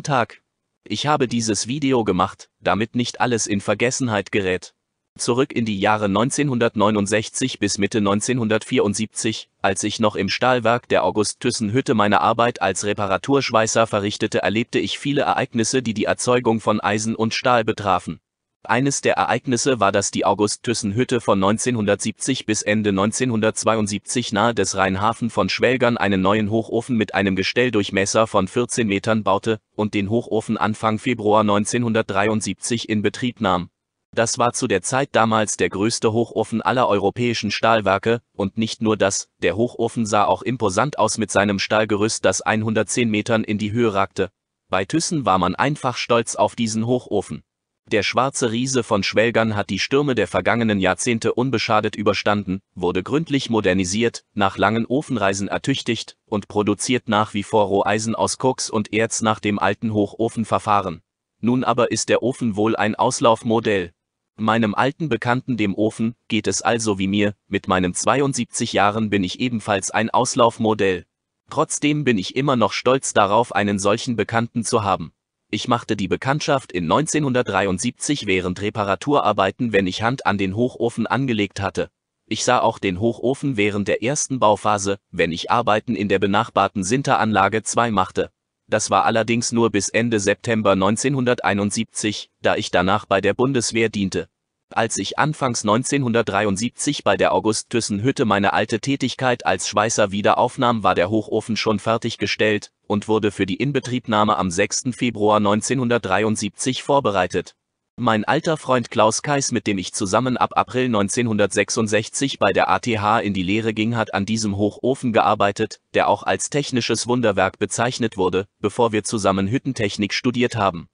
Guten Tag. Ich habe dieses Video gemacht, damit nicht alles in Vergessenheit gerät. Zurück in die Jahre 1969 bis Mitte 1974, als ich noch im Stahlwerk der August-Thyssen-Hütte meine Arbeit als Reparaturschweißer verrichtete, erlebte ich viele Ereignisse, die die Erzeugung von Eisen und Stahl betrafen. Eines der Ereignisse war, dass die August-Thyssen-Hütte von 1970 bis Ende 1972 nahe des Rheinhafen von Schwelgern einen neuen Hochofen mit einem Gestelldurchmesser von 14 Metern baute und den Hochofen Anfang Februar 1973 in Betrieb nahm. Das war zu der Zeit damals der größte Hochofen aller europäischen Stahlwerke, und nicht nur das, der Hochofen sah auch imposant aus mit seinem Stahlgerüst, das 110 Metern in die Höhe ragte. Bei Thyssen war man einfach stolz auf diesen Hochofen. Der schwarze Riese von Schwelgern hat die Stürme der vergangenen Jahrzehnte unbeschadet überstanden, wurde gründlich modernisiert, nach langen Ofenreisen ertüchtigt und produziert nach wie vor Roheisen aus Koks und Erz nach dem alten Hochofenverfahren. Nun aber ist der Ofen wohl ein Auslaufmodell. Meinem alten Bekannten dem Ofen geht es also wie mir, mit meinen 72 Jahren bin ich ebenfalls ein Auslaufmodell. Trotzdem bin ich immer noch stolz darauf, einen solchen Bekannten zu haben. Ich machte die Bekanntschaft in 1973 während Reparaturarbeiten, wenn ich Hand an den Hochofen angelegt hatte. Ich sah auch den Hochofen während der ersten Bauphase, wenn ich Arbeiten in der benachbarten Sinteranlage 2 machte. Das war allerdings nur bis Ende September 1971, da ich danach bei der Bundeswehr diente. Als ich anfangs 1973 bei der August-Thyssen-Hütte meine alte Tätigkeit als Schweißer wieder aufnahm, war der Hochofen schon fertiggestellt und wurde für die Inbetriebnahme am 6. Februar 1973 vorbereitet. Mein alter Freund Klaus Kais, mit dem ich zusammen ab April 1966 bei der ATH in die Lehre ging, hat an diesem Hochofen gearbeitet, der auch als technisches Wunderwerk bezeichnet wurde, bevor wir zusammen Hüttentechnik studiert haben.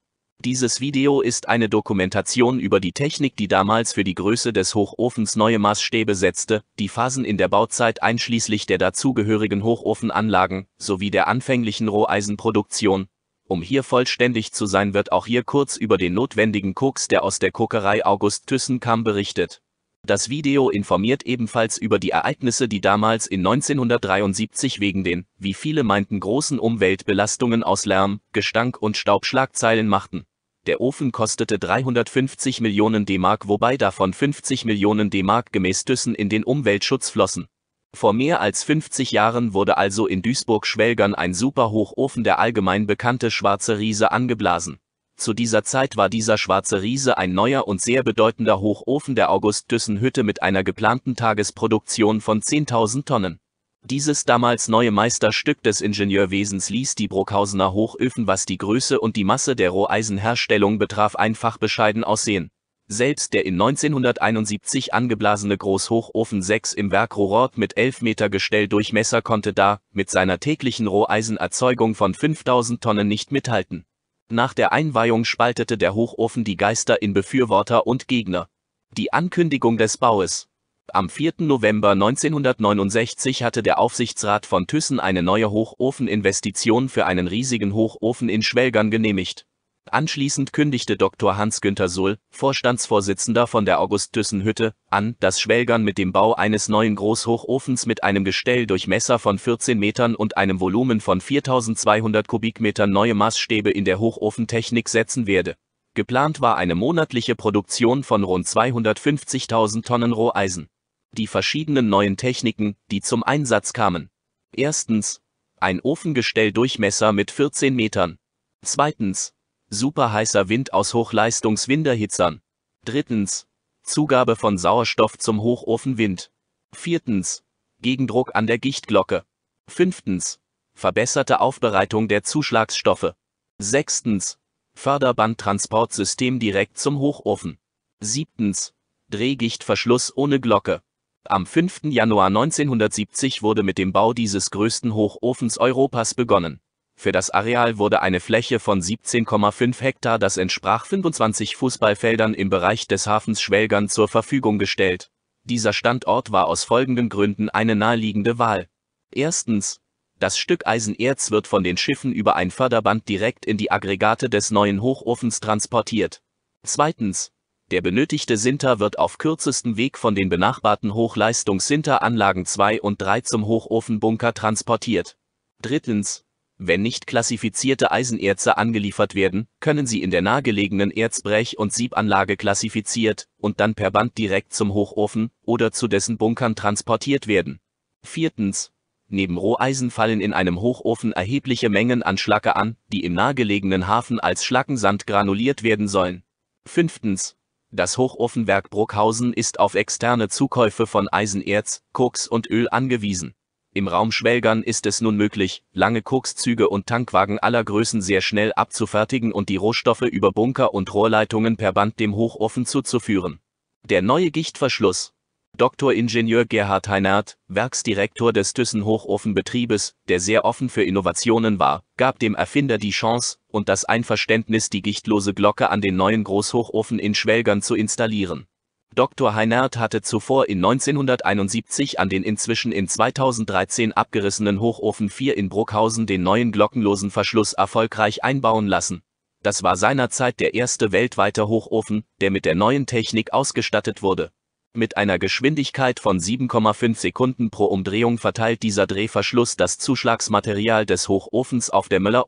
Dieses Video ist eine Dokumentation über die Technik, die damals für die Größe des Hochofens neue Maßstäbe setzte, die Phasen in der Bauzeit einschließlich der dazugehörigen Hochofenanlagen sowie der anfänglichen Roheisenproduktion. Um hier vollständig zu sein, wird auch hier kurz über den notwendigen Koks, der aus der Kokerei August Thyssen kam, berichtet das Video informiert ebenfalls über die Ereignisse, die damals in 1973 wegen den, wie viele meinten, großen Umweltbelastungen aus Lärm, Gestank und Staubschlagzeilen machten. Der Ofen kostete 350 Millionen D-Mark, wobei davon 50 Millionen D-Mark gemäß Düssen in den Umweltschutz flossen. Vor mehr als 50 Jahren wurde also in Duisburg-Schwelgern ein Superhochofen der allgemein bekannte Schwarze Riese angeblasen zu dieser Zeit war dieser schwarze Riese ein neuer und sehr bedeutender Hochofen der August-Düssen-Hütte mit einer geplanten Tagesproduktion von 10.000 Tonnen. Dieses damals neue Meisterstück des Ingenieurwesens ließ die Bruckhausener Hochöfen, was die Größe und die Masse der Roheisenherstellung betraf, einfach bescheiden aussehen. Selbst der in 1971 angeblasene Großhochofen 6 im Werk Rorort mit 11 Meter Gestelldurchmesser konnte da, mit seiner täglichen Roheisenerzeugung von 5000 Tonnen nicht mithalten. Nach der Einweihung spaltete der Hochofen die Geister in Befürworter und Gegner. Die Ankündigung des Baues. Am 4. November 1969 hatte der Aufsichtsrat von Thyssen eine neue Hochofeninvestition für einen riesigen Hochofen in Schwelgern genehmigt. Anschließend kündigte Dr. Hans-Günther Suhl, Vorstandsvorsitzender von der August-Thyssen-Hütte, an, dass Schwelgern mit dem Bau eines neuen Großhochofens mit einem Gestelldurchmesser von 14 Metern und einem Volumen von 4200 Kubikmetern neue Maßstäbe in der Hochofentechnik setzen werde. Geplant war eine monatliche Produktion von rund 250.000 Tonnen Roheisen. Die verschiedenen neuen Techniken, die zum Einsatz kamen. Erstens, ein Ofengestelldurchmesser mit 14 Metern. Zweitens, superheißer Wind aus Hochleistungswinderhitzern. Drittens, Zugabe von Sauerstoff zum Hochofenwind. Viertens, Gegendruck an der Gichtglocke. Fünftens, verbesserte Aufbereitung der Zuschlagsstoffe. Sechstens, Förderbandtransportsystem direkt zum Hochofen. Siebtens, Drehgichtverschluss ohne Glocke. Am 5. Januar 1970 wurde mit dem Bau dieses größten Hochofens Europas begonnen. Für das Areal wurde eine Fläche von 17,5 Hektar, das entsprach 25 Fußballfeldern im Bereich des Hafens Schwelgern zur Verfügung gestellt. Dieser Standort war aus folgenden Gründen eine naheliegende Wahl. Erstens, das Stück Eisenerz wird von den Schiffen über ein Förderband direkt in die Aggregate des neuen Hochofens transportiert. Zweitens, der benötigte Sinter wird auf kürzesten Weg von den benachbarten Hochleistungs-Sinter-Anlagen 2 und 3 zum Hochofenbunker transportiert. Drittens, wenn nicht klassifizierte Eisenerze angeliefert werden, können sie in der nahegelegenen Erzbrech- und Siebanlage klassifiziert und dann per Band direkt zum Hochofen oder zu dessen Bunkern transportiert werden. Viertens. Neben Roheisen fallen in einem Hochofen erhebliche Mengen an Schlacke an, die im nahegelegenen Hafen als Schlackensand granuliert werden sollen. Fünftens. Das Hochofenwerk Bruckhausen ist auf externe Zukäufe von Eisenerz, Koks und Öl angewiesen. Im Raum Schwelgern ist es nun möglich, lange Kokszüge und Tankwagen aller Größen sehr schnell abzufertigen und die Rohstoffe über Bunker und Rohrleitungen per Band dem Hochofen zuzuführen. Der neue Gichtverschluss. Dr. Ingenieur Gerhard Heinert, Werksdirektor des Thyssen Hochofenbetriebes, der sehr offen für Innovationen war, gab dem Erfinder die Chance und das Einverständnis, die gichtlose Glocke an den neuen Großhochofen in Schwelgern zu installieren. Dr. Heinert hatte zuvor in 1971 an den inzwischen in 2013 abgerissenen Hochofen 4 in Bruckhausen den neuen glockenlosen Verschluss erfolgreich einbauen lassen. Das war seinerzeit der erste weltweite Hochofen, der mit der neuen Technik ausgestattet wurde. Mit einer Geschwindigkeit von 7,5 Sekunden pro Umdrehung verteilt dieser Drehverschluss das Zuschlagsmaterial des Hochofens auf der möller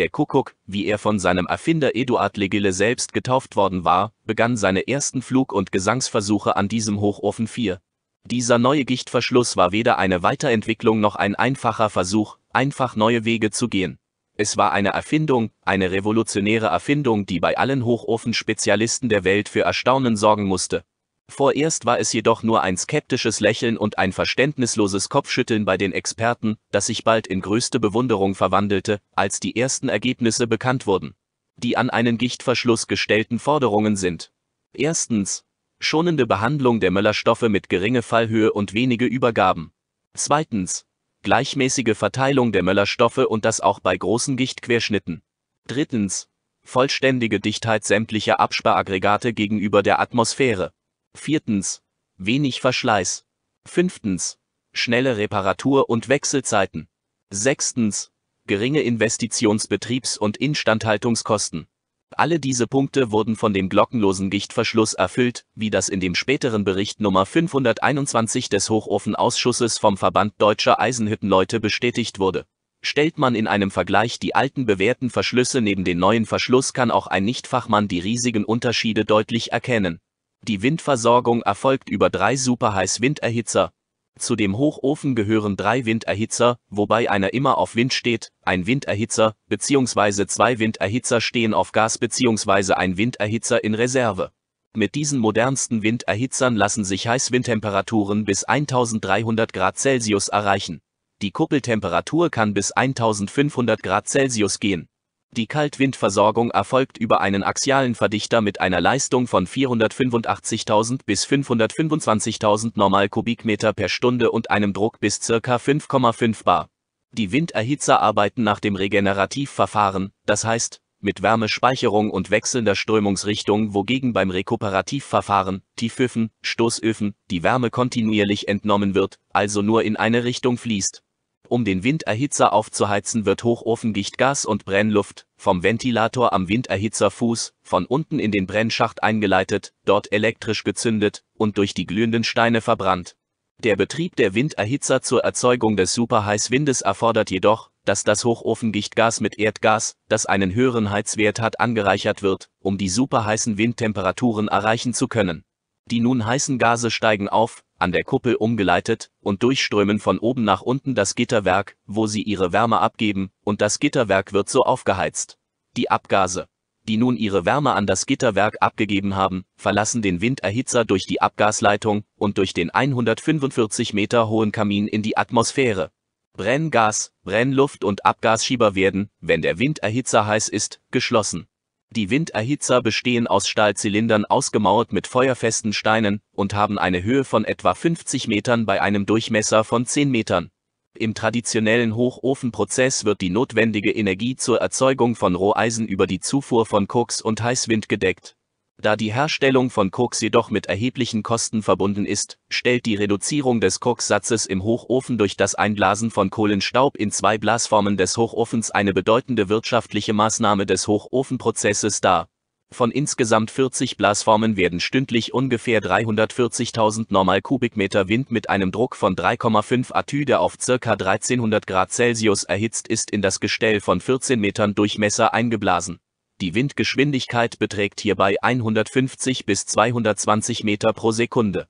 der Kuckuck, wie er von seinem Erfinder Eduard Legille selbst getauft worden war, begann seine ersten Flug- und Gesangsversuche an diesem Hochofen 4. Dieser neue Gichtverschluss war weder eine Weiterentwicklung noch ein einfacher Versuch, einfach neue Wege zu gehen. Es war eine Erfindung, eine revolutionäre Erfindung, die bei allen Hochofenspezialisten der Welt für Erstaunen sorgen musste. Vorerst war es jedoch nur ein skeptisches Lächeln und ein verständnisloses Kopfschütteln bei den Experten, das sich bald in größte Bewunderung verwandelte, als die ersten Ergebnisse bekannt wurden. Die an einen Gichtverschluss gestellten Forderungen sind. Erstens. Schonende Behandlung der Möllerstoffe mit geringe Fallhöhe und wenige Übergaben. Zweitens. Gleichmäßige Verteilung der Möllerstoffe und das auch bei großen Gichtquerschnitten. Drittens. Vollständige Dichtheit sämtlicher Absparaggregate gegenüber der Atmosphäre. Viertens. Wenig Verschleiß. Fünftens. Schnelle Reparatur- und Wechselzeiten. Sechstens. Geringe Investitionsbetriebs- und Instandhaltungskosten. Alle diese Punkte wurden von dem glockenlosen Gichtverschluss erfüllt, wie das in dem späteren Bericht Nummer 521 des Hochofenausschusses vom Verband Deutscher Eisenhüttenleute bestätigt wurde. Stellt man in einem Vergleich die alten bewährten Verschlüsse neben den neuen Verschluss, kann auch ein Nichtfachmann die riesigen Unterschiede deutlich erkennen. Die Windversorgung erfolgt über drei Superheiß-Winderhitzer. Zu dem Hochofen gehören drei Winderhitzer, wobei einer immer auf Wind steht, ein Winderhitzer bzw. zwei Winderhitzer stehen auf Gas bzw. ein Winderhitzer in Reserve. Mit diesen modernsten Winderhitzern lassen sich Heißwindtemperaturen bis 1300 Grad Celsius erreichen. Die Kuppeltemperatur kann bis 1500 Grad Celsius gehen die Kaltwindversorgung erfolgt über einen axialen Verdichter mit einer Leistung von 485.000 bis 525.000 normal per Stunde und einem Druck bis ca. 5,5 bar. Die Winderhitzer arbeiten nach dem Regenerativverfahren, das heißt, mit Wärmespeicherung und wechselnder Strömungsrichtung, wogegen beim Rekuperativverfahren, Tieföfen, Stoßöfen, die Wärme kontinuierlich entnommen wird, also nur in eine Richtung fließt. Um den Winderhitzer aufzuheizen wird Hochofengichtgas und Brennluft, vom Ventilator am Winderhitzerfuß, von unten in den Brennschacht eingeleitet, dort elektrisch gezündet und durch die glühenden Steine verbrannt. Der Betrieb der Winderhitzer zur Erzeugung des Superheißwindes erfordert jedoch, dass das Hochofengichtgas mit Erdgas, das einen höheren Heizwert hat, angereichert wird, um die superheißen Windtemperaturen erreichen zu können. Die nun heißen Gase steigen auf, an der Kuppel umgeleitet und durchströmen von oben nach unten das Gitterwerk, wo sie ihre Wärme abgeben, und das Gitterwerk wird so aufgeheizt. Die Abgase, die nun ihre Wärme an das Gitterwerk abgegeben haben, verlassen den Winderhitzer durch die Abgasleitung und durch den 145 Meter hohen Kamin in die Atmosphäre. Brenngas, Brennluft und Abgasschieber werden, wenn der Winderhitzer heiß ist, geschlossen. Die Winderhitzer bestehen aus Stahlzylindern ausgemauert mit feuerfesten Steinen und haben eine Höhe von etwa 50 Metern bei einem Durchmesser von 10 Metern. Im traditionellen Hochofenprozess wird die notwendige Energie zur Erzeugung von Roheisen über die Zufuhr von Koks und Heißwind gedeckt da die Herstellung von Koks jedoch mit erheblichen Kosten verbunden ist, stellt die Reduzierung des Koksatzes im Hochofen durch das Einblasen von Kohlenstaub in zwei Blasformen des Hochofens eine bedeutende wirtschaftliche Maßnahme des Hochofenprozesses dar. Von insgesamt 40 Blasformen werden stündlich ungefähr 340.000 normal Wind mit einem Druck von 3,5 Atü, der auf ca. 1300 Grad Celsius erhitzt ist in das Gestell von 14 Metern Durchmesser eingeblasen die Windgeschwindigkeit beträgt hierbei 150 bis 220 Meter pro Sekunde.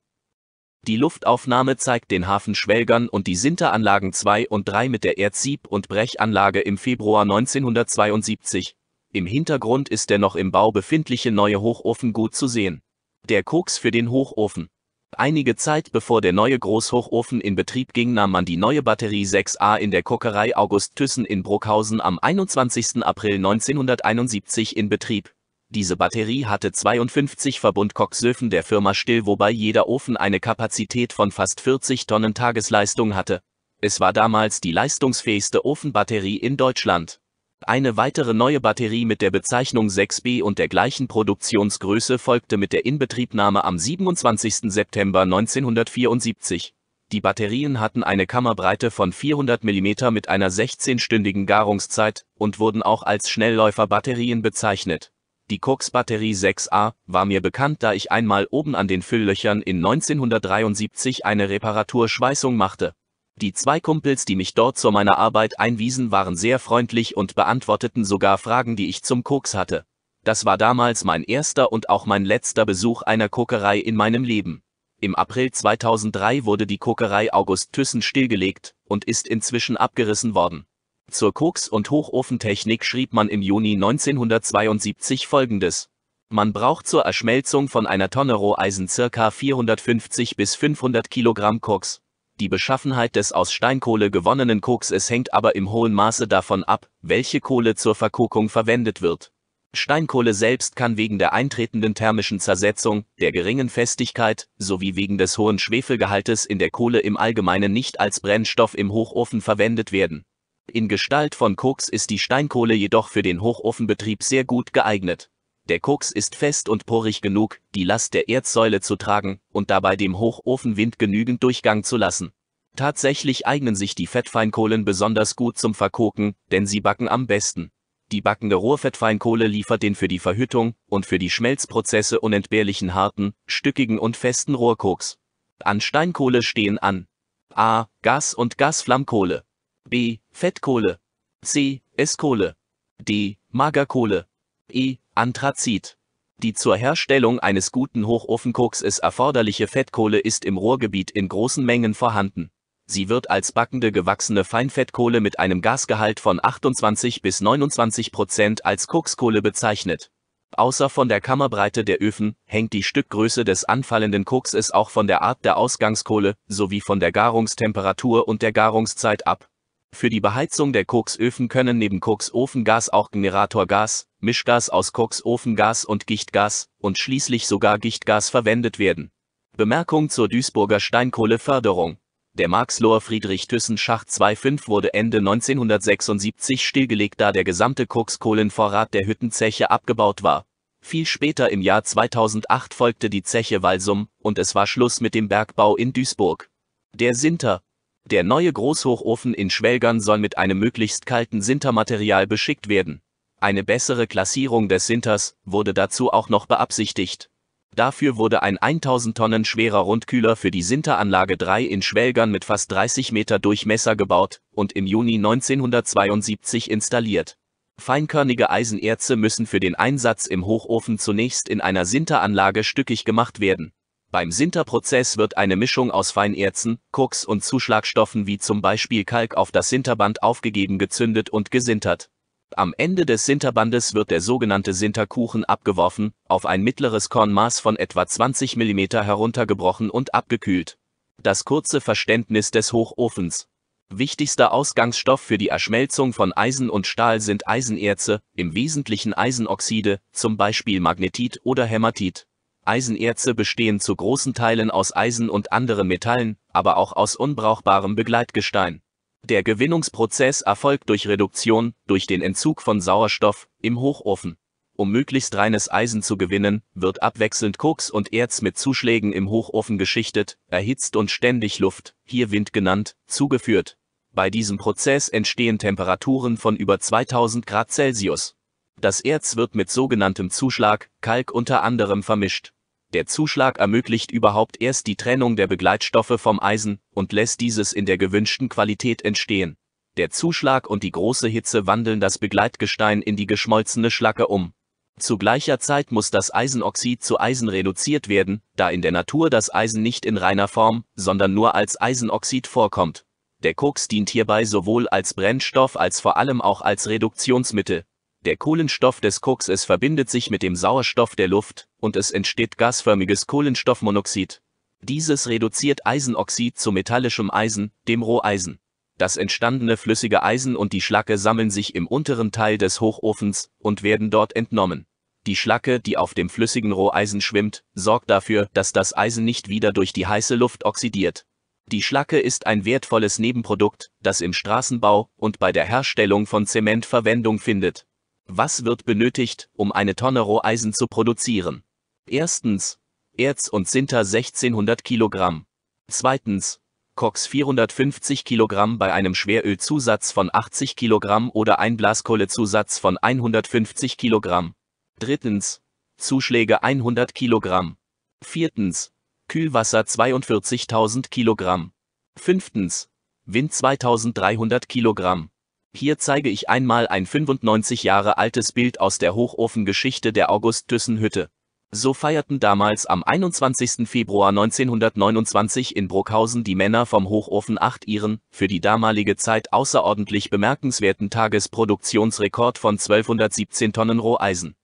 Die Luftaufnahme zeigt den Hafen Schwelgern und die Sinteranlagen 2 und 3 mit der Erdsieb- und Brechanlage im Februar 1972. Im Hintergrund ist der noch im Bau befindliche neue Hochofen gut zu sehen. Der Koks für den Hochofen. Einige Zeit bevor der neue Großhochofen in Betrieb ging, nahm man die neue Batterie 6a in der Kokerei August Thyssen in Bruckhausen am 21. April 1971 in Betrieb. Diese Batterie hatte 52 Verbundkoksöfen der Firma Still, wobei jeder Ofen eine Kapazität von fast 40 Tonnen Tagesleistung hatte. Es war damals die leistungsfähigste Ofenbatterie in Deutschland eine weitere neue Batterie mit der Bezeichnung 6B und der gleichen Produktionsgröße folgte mit der Inbetriebnahme am 27. September 1974. Die Batterien hatten eine Kammerbreite von 400 mm mit einer 16-stündigen Garungszeit und wurden auch als Schnellläuferbatterien bezeichnet. Die Koks-Batterie 6A war mir bekannt, da ich einmal oben an den Fülllöchern in 1973 eine Reparaturschweißung machte. Die zwei Kumpels, die mich dort zu meiner Arbeit einwiesen, waren sehr freundlich und beantworteten sogar Fragen, die ich zum Koks hatte. Das war damals mein erster und auch mein letzter Besuch einer Kokerei in meinem Leben. Im April 2003 wurde die Kokerei August Thyssen stillgelegt und ist inzwischen abgerissen worden. Zur Koks- und Hochofentechnik schrieb man im Juni 1972 folgendes. Man braucht zur Erschmelzung von einer Tonne Roheisen ca. 450 bis 500 Kilogramm Koks die Beschaffenheit des aus Steinkohle gewonnenen Kokses hängt aber im hohen Maße davon ab, welche Kohle zur Verkokung verwendet wird. Steinkohle selbst kann wegen der eintretenden thermischen Zersetzung, der geringen Festigkeit sowie wegen des hohen Schwefelgehaltes in der Kohle im Allgemeinen nicht als Brennstoff im Hochofen verwendet werden. In Gestalt von Koks ist die Steinkohle jedoch für den Hochofenbetrieb sehr gut geeignet der Koks ist fest und porig genug, die Last der Erdsäule zu tragen und dabei dem Hochofenwind genügend Durchgang zu lassen. Tatsächlich eignen sich die Fettfeinkohlen besonders gut zum Verkoken, denn sie backen am besten. Die backende Rohrfettfeinkohle liefert den für die Verhüttung und für die Schmelzprozesse unentbehrlichen harten, stückigen und festen Rohrkoks. An Steinkohle stehen an a. Gas- und Gasflammkohle b. Fettkohle c. Esskohle d. Magerkohle e. Anthrazit. Die zur Herstellung eines guten Hochofenkokses erforderliche Fettkohle ist im Ruhrgebiet in großen Mengen vorhanden. Sie wird als backende gewachsene Feinfettkohle mit einem Gasgehalt von 28 bis 29 Prozent als Kokskohle bezeichnet. Außer von der Kammerbreite der Öfen hängt die Stückgröße des anfallenden Kokses auch von der Art der Ausgangskohle sowie von der Garungstemperatur und der Garungszeit ab. Für die Beheizung der Koksöfen können neben Koksofengas auch Generatorgas, Mischgas aus Koksofengas und Gichtgas und schließlich sogar Gichtgas verwendet werden. Bemerkung zur Duisburger Steinkohleförderung. Der Marxlohr Friedrich-Thyssen-Schacht 25 wurde Ende 1976 stillgelegt, da der gesamte Kokskohlenvorrat der Hüttenzeche abgebaut war. Viel später im Jahr 2008 folgte die Zeche Walsum und es war Schluss mit dem Bergbau in Duisburg. Der Sinter. Der neue Großhochofen in Schwelgern soll mit einem möglichst kalten Sintermaterial beschickt werden. Eine bessere Klassierung des Sinters wurde dazu auch noch beabsichtigt. Dafür wurde ein 1000 Tonnen schwerer Rundkühler für die Sinteranlage 3 in Schwelgern mit fast 30 Meter Durchmesser gebaut und im Juni 1972 installiert. Feinkörnige Eisenerze müssen für den Einsatz im Hochofen zunächst in einer Sinteranlage stückig gemacht werden. Beim Sinterprozess wird eine Mischung aus Feinerzen, Koks und Zuschlagstoffen wie zum Beispiel Kalk auf das Sinterband aufgegeben gezündet und gesintert am Ende des Sinterbandes wird der sogenannte Sinterkuchen abgeworfen, auf ein mittleres Kornmaß von etwa 20 mm heruntergebrochen und abgekühlt. Das kurze Verständnis des Hochofens. Wichtigster Ausgangsstoff für die Erschmelzung von Eisen und Stahl sind Eisenerze, im Wesentlichen Eisenoxide, zum Beispiel Magnetit oder Hämatit. Eisenerze bestehen zu großen Teilen aus Eisen und anderen Metallen, aber auch aus unbrauchbarem Begleitgestein. Der Gewinnungsprozess erfolgt durch Reduktion, durch den Entzug von Sauerstoff, im Hochofen. Um möglichst reines Eisen zu gewinnen, wird abwechselnd Koks und Erz mit Zuschlägen im Hochofen geschichtet, erhitzt und ständig Luft, hier Wind genannt, zugeführt. Bei diesem Prozess entstehen Temperaturen von über 2000 Grad Celsius. Das Erz wird mit sogenanntem Zuschlag, Kalk unter anderem vermischt. Der Zuschlag ermöglicht überhaupt erst die Trennung der Begleitstoffe vom Eisen und lässt dieses in der gewünschten Qualität entstehen. Der Zuschlag und die große Hitze wandeln das Begleitgestein in die geschmolzene Schlacke um. Zu gleicher Zeit muss das Eisenoxid zu Eisen reduziert werden, da in der Natur das Eisen nicht in reiner Form, sondern nur als Eisenoxid vorkommt. Der Koks dient hierbei sowohl als Brennstoff als vor allem auch als Reduktionsmittel. Der Kohlenstoff des Kokses verbindet sich mit dem Sauerstoff der Luft, und es entsteht gasförmiges Kohlenstoffmonoxid. Dieses reduziert Eisenoxid zu metallischem Eisen, dem Roheisen. Das entstandene flüssige Eisen und die Schlacke sammeln sich im unteren Teil des Hochofens und werden dort entnommen. Die Schlacke, die auf dem flüssigen Roheisen schwimmt, sorgt dafür, dass das Eisen nicht wieder durch die heiße Luft oxidiert. Die Schlacke ist ein wertvolles Nebenprodukt, das im Straßenbau und bei der Herstellung von Zement Verwendung findet. Was wird benötigt, um eine Tonne Roheisen zu produzieren? Erstens, Erz und Sinter 1600 Kilogramm. Zweitens, Koks 450 Kilogramm bei einem Schwerölzusatz von 80 Kilogramm oder Einblaskohlezusatz von 150 Kilogramm. Drittens, Zuschläge 100 Kilogramm. Viertens, Kühlwasser 42.000 Kilogramm. Fünftens, Wind 2300 Kilogramm. Hier zeige ich einmal ein 95 Jahre altes Bild aus der Hochofengeschichte der August-Thyssen-Hütte. So feierten damals am 21. Februar 1929 in Bruckhausen die Männer vom Hochofen 8 ihren, für die damalige Zeit außerordentlich bemerkenswerten Tagesproduktionsrekord von 1217 Tonnen Roheisen.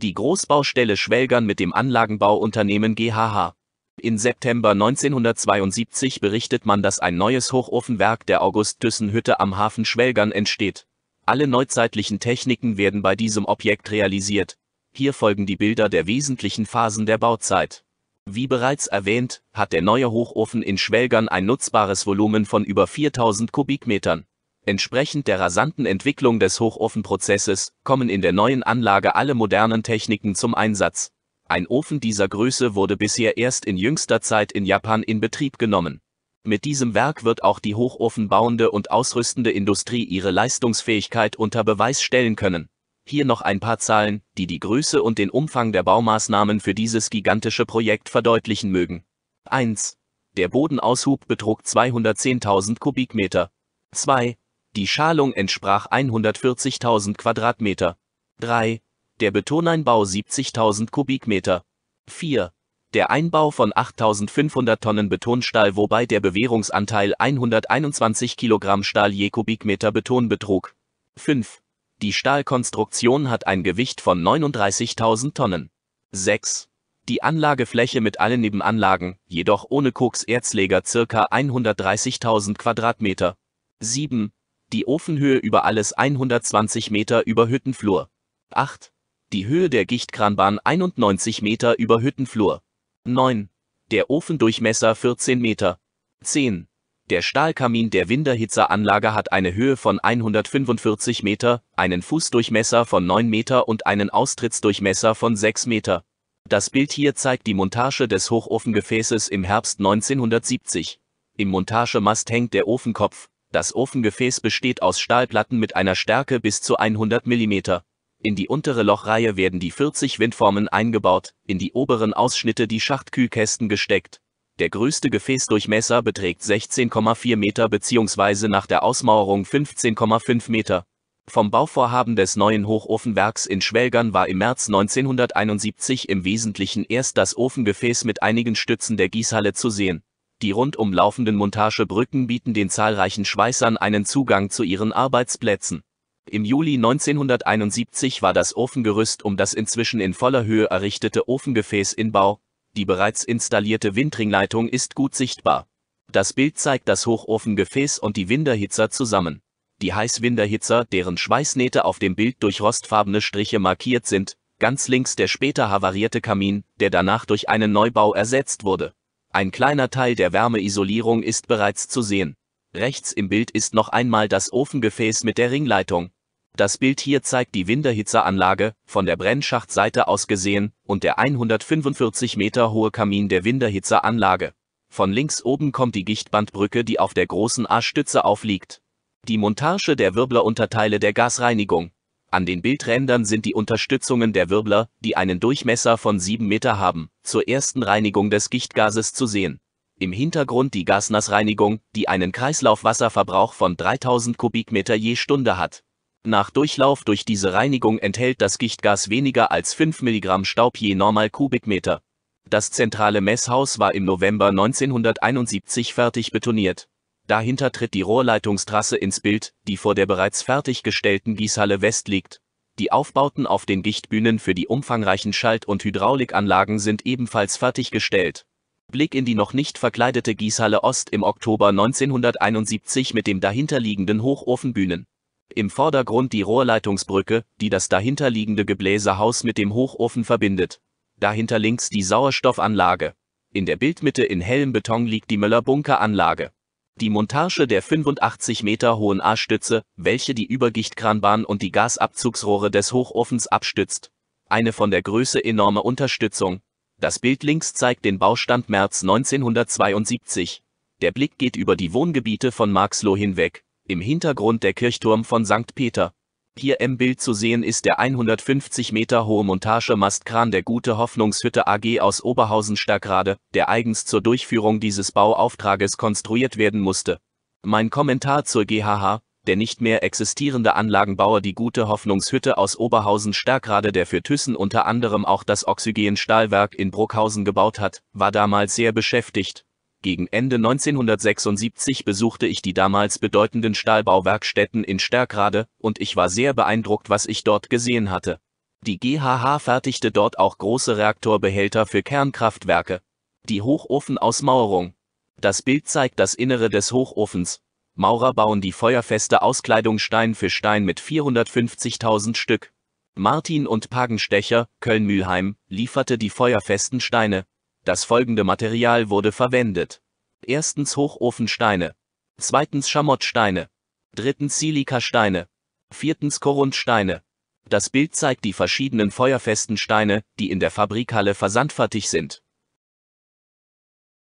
Die Großbaustelle Schwelgern mit dem Anlagenbauunternehmen GHH in September 1972 berichtet man, dass ein neues Hochofenwerk der August-Thyssen-Hütte am Hafen Schwelgern entsteht. Alle neuzeitlichen Techniken werden bei diesem Objekt realisiert. Hier folgen die Bilder der wesentlichen Phasen der Bauzeit. Wie bereits erwähnt, hat der neue Hochofen in Schwelgern ein nutzbares Volumen von über 4000 Kubikmetern. Entsprechend der rasanten Entwicklung des Hochofenprozesses kommen in der neuen Anlage alle modernen Techniken zum Einsatz. Ein Ofen dieser Größe wurde bisher erst in jüngster Zeit in Japan in Betrieb genommen. Mit diesem Werk wird auch die hochofenbauende und ausrüstende Industrie ihre Leistungsfähigkeit unter Beweis stellen können. Hier noch ein paar Zahlen, die die Größe und den Umfang der Baumaßnahmen für dieses gigantische Projekt verdeutlichen mögen. 1. Der Bodenaushub betrug 210.000 Kubikmeter. 2. Die Schalung entsprach 140.000 Quadratmeter. 3 der Betoneinbau 70.000 Kubikmeter. 4. Der Einbau von 8.500 Tonnen Betonstahl, wobei der Bewährungsanteil 121 Kilogramm Stahl je Kubikmeter Beton betrug. 5. Die Stahlkonstruktion hat ein Gewicht von 39.000 Tonnen. 6. Die Anlagefläche mit allen Nebenanlagen, jedoch ohne Koks-Erzleger ca. 130.000 Quadratmeter. 7. Die Ofenhöhe über alles 120 Meter über Hüttenflur. 8. Die Höhe der Gichtkranbahn 91 Meter über Hüttenflur. 9. Der Ofendurchmesser 14 Meter. 10. Der Stahlkamin der Winderhitzeranlage hat eine Höhe von 145 Meter, einen Fußdurchmesser von 9 Meter und einen Austrittsdurchmesser von 6 Meter. Das Bild hier zeigt die Montage des Hochofengefäßes im Herbst 1970. Im Montagemast hängt der Ofenkopf. Das Ofengefäß besteht aus Stahlplatten mit einer Stärke bis zu 100 Millimeter. In die untere Lochreihe werden die 40 Windformen eingebaut, in die oberen Ausschnitte die Schachtkühlkästen gesteckt. Der größte Gefäßdurchmesser beträgt 16,4 Meter bzw. nach der Ausmauerung 15,5 Meter. Vom Bauvorhaben des neuen Hochofenwerks in Schwelgern war im März 1971 im Wesentlichen erst das Ofengefäß mit einigen Stützen der Gießhalle zu sehen. Die rundum laufenden Montagebrücken bieten den zahlreichen Schweißern einen Zugang zu ihren Arbeitsplätzen. Im Juli 1971 war das Ofengerüst um das inzwischen in voller Höhe errichtete Ofengefäß in Bau, die bereits installierte Windringleitung ist gut sichtbar. Das Bild zeigt das Hochofengefäß und die Winderhitzer zusammen. Die Heißwinderhitzer, deren Schweißnähte auf dem Bild durch rostfarbene Striche markiert sind, ganz links der später havarierte Kamin, der danach durch einen Neubau ersetzt wurde. Ein kleiner Teil der Wärmeisolierung ist bereits zu sehen. Rechts im Bild ist noch einmal das Ofengefäß mit der Ringleitung, das Bild hier zeigt die Winderhitzeranlage, von der Brennschachtseite aus gesehen, und der 145 Meter hohe Kamin der Winderhitzeranlage. Von links oben kommt die Gichtbandbrücke, die auf der großen A-Stütze aufliegt. Die Montage der Wirblerunterteile der Gasreinigung. An den Bildrändern sind die Unterstützungen der Wirbler, die einen Durchmesser von 7 Meter haben, zur ersten Reinigung des Gichtgases zu sehen. Im Hintergrund die Gasnassreinigung, die einen Kreislaufwasserverbrauch von 3000 Kubikmeter je Stunde hat. Nach Durchlauf durch diese Reinigung enthält das Gichtgas weniger als 5 mg Staub je normal Kubikmeter. Das zentrale Messhaus war im November 1971 fertig betoniert. Dahinter tritt die Rohrleitungstrasse ins Bild, die vor der bereits fertiggestellten Gießhalle West liegt. Die Aufbauten auf den Gichtbühnen für die umfangreichen Schalt- und Hydraulikanlagen sind ebenfalls fertiggestellt. Blick in die noch nicht verkleidete Gießhalle Ost im Oktober 1971 mit dem dahinterliegenden Hochofenbühnen. Im Vordergrund die Rohrleitungsbrücke, die das dahinterliegende Gebläsehaus mit dem Hochofen verbindet. Dahinter links die Sauerstoffanlage. In der Bildmitte in hellem Beton liegt die möller bunkeranlage Die Montage der 85 Meter hohen A-Stütze, welche die Übergichtkranbahn und die Gasabzugsrohre des Hochofens abstützt. Eine von der Größe enorme Unterstützung. Das Bild links zeigt den Baustand März 1972. Der Blick geht über die Wohngebiete von Marxloh hinweg im Hintergrund der Kirchturm von St. Peter. Hier im Bild zu sehen ist der 150 Meter hohe Montagemastkran der Gute Hoffnungshütte AG aus Oberhausen-Starkrade, der eigens zur Durchführung dieses Bauauftrages konstruiert werden musste. Mein Kommentar zur GHH, der nicht mehr existierende Anlagenbauer die Gute Hoffnungshütte aus Oberhausen-Starkrade, der für Thyssen unter anderem auch das Oxygenstahlwerk in Bruckhausen gebaut hat, war damals sehr beschäftigt gegen Ende 1976 besuchte ich die damals bedeutenden Stahlbauwerkstätten in Stärkrade und ich war sehr beeindruckt, was ich dort gesehen hatte. Die GHH fertigte dort auch große Reaktorbehälter für Kernkraftwerke. Die Hochofenausmauerung. Das Bild zeigt das Innere des Hochofens. Maurer bauen die feuerfeste Auskleidung Stein für Stein mit 450.000 Stück. Martin und Pagenstecher, Köln-Mülheim, lieferte die feuerfesten Steine. Das folgende Material wurde verwendet. Erstens Hochofensteine. Zweitens Schamottsteine. Drittens Silikasteine. Viertens Korundsteine. Das Bild zeigt die verschiedenen feuerfesten Steine, die in der Fabrikhalle versandfertig sind.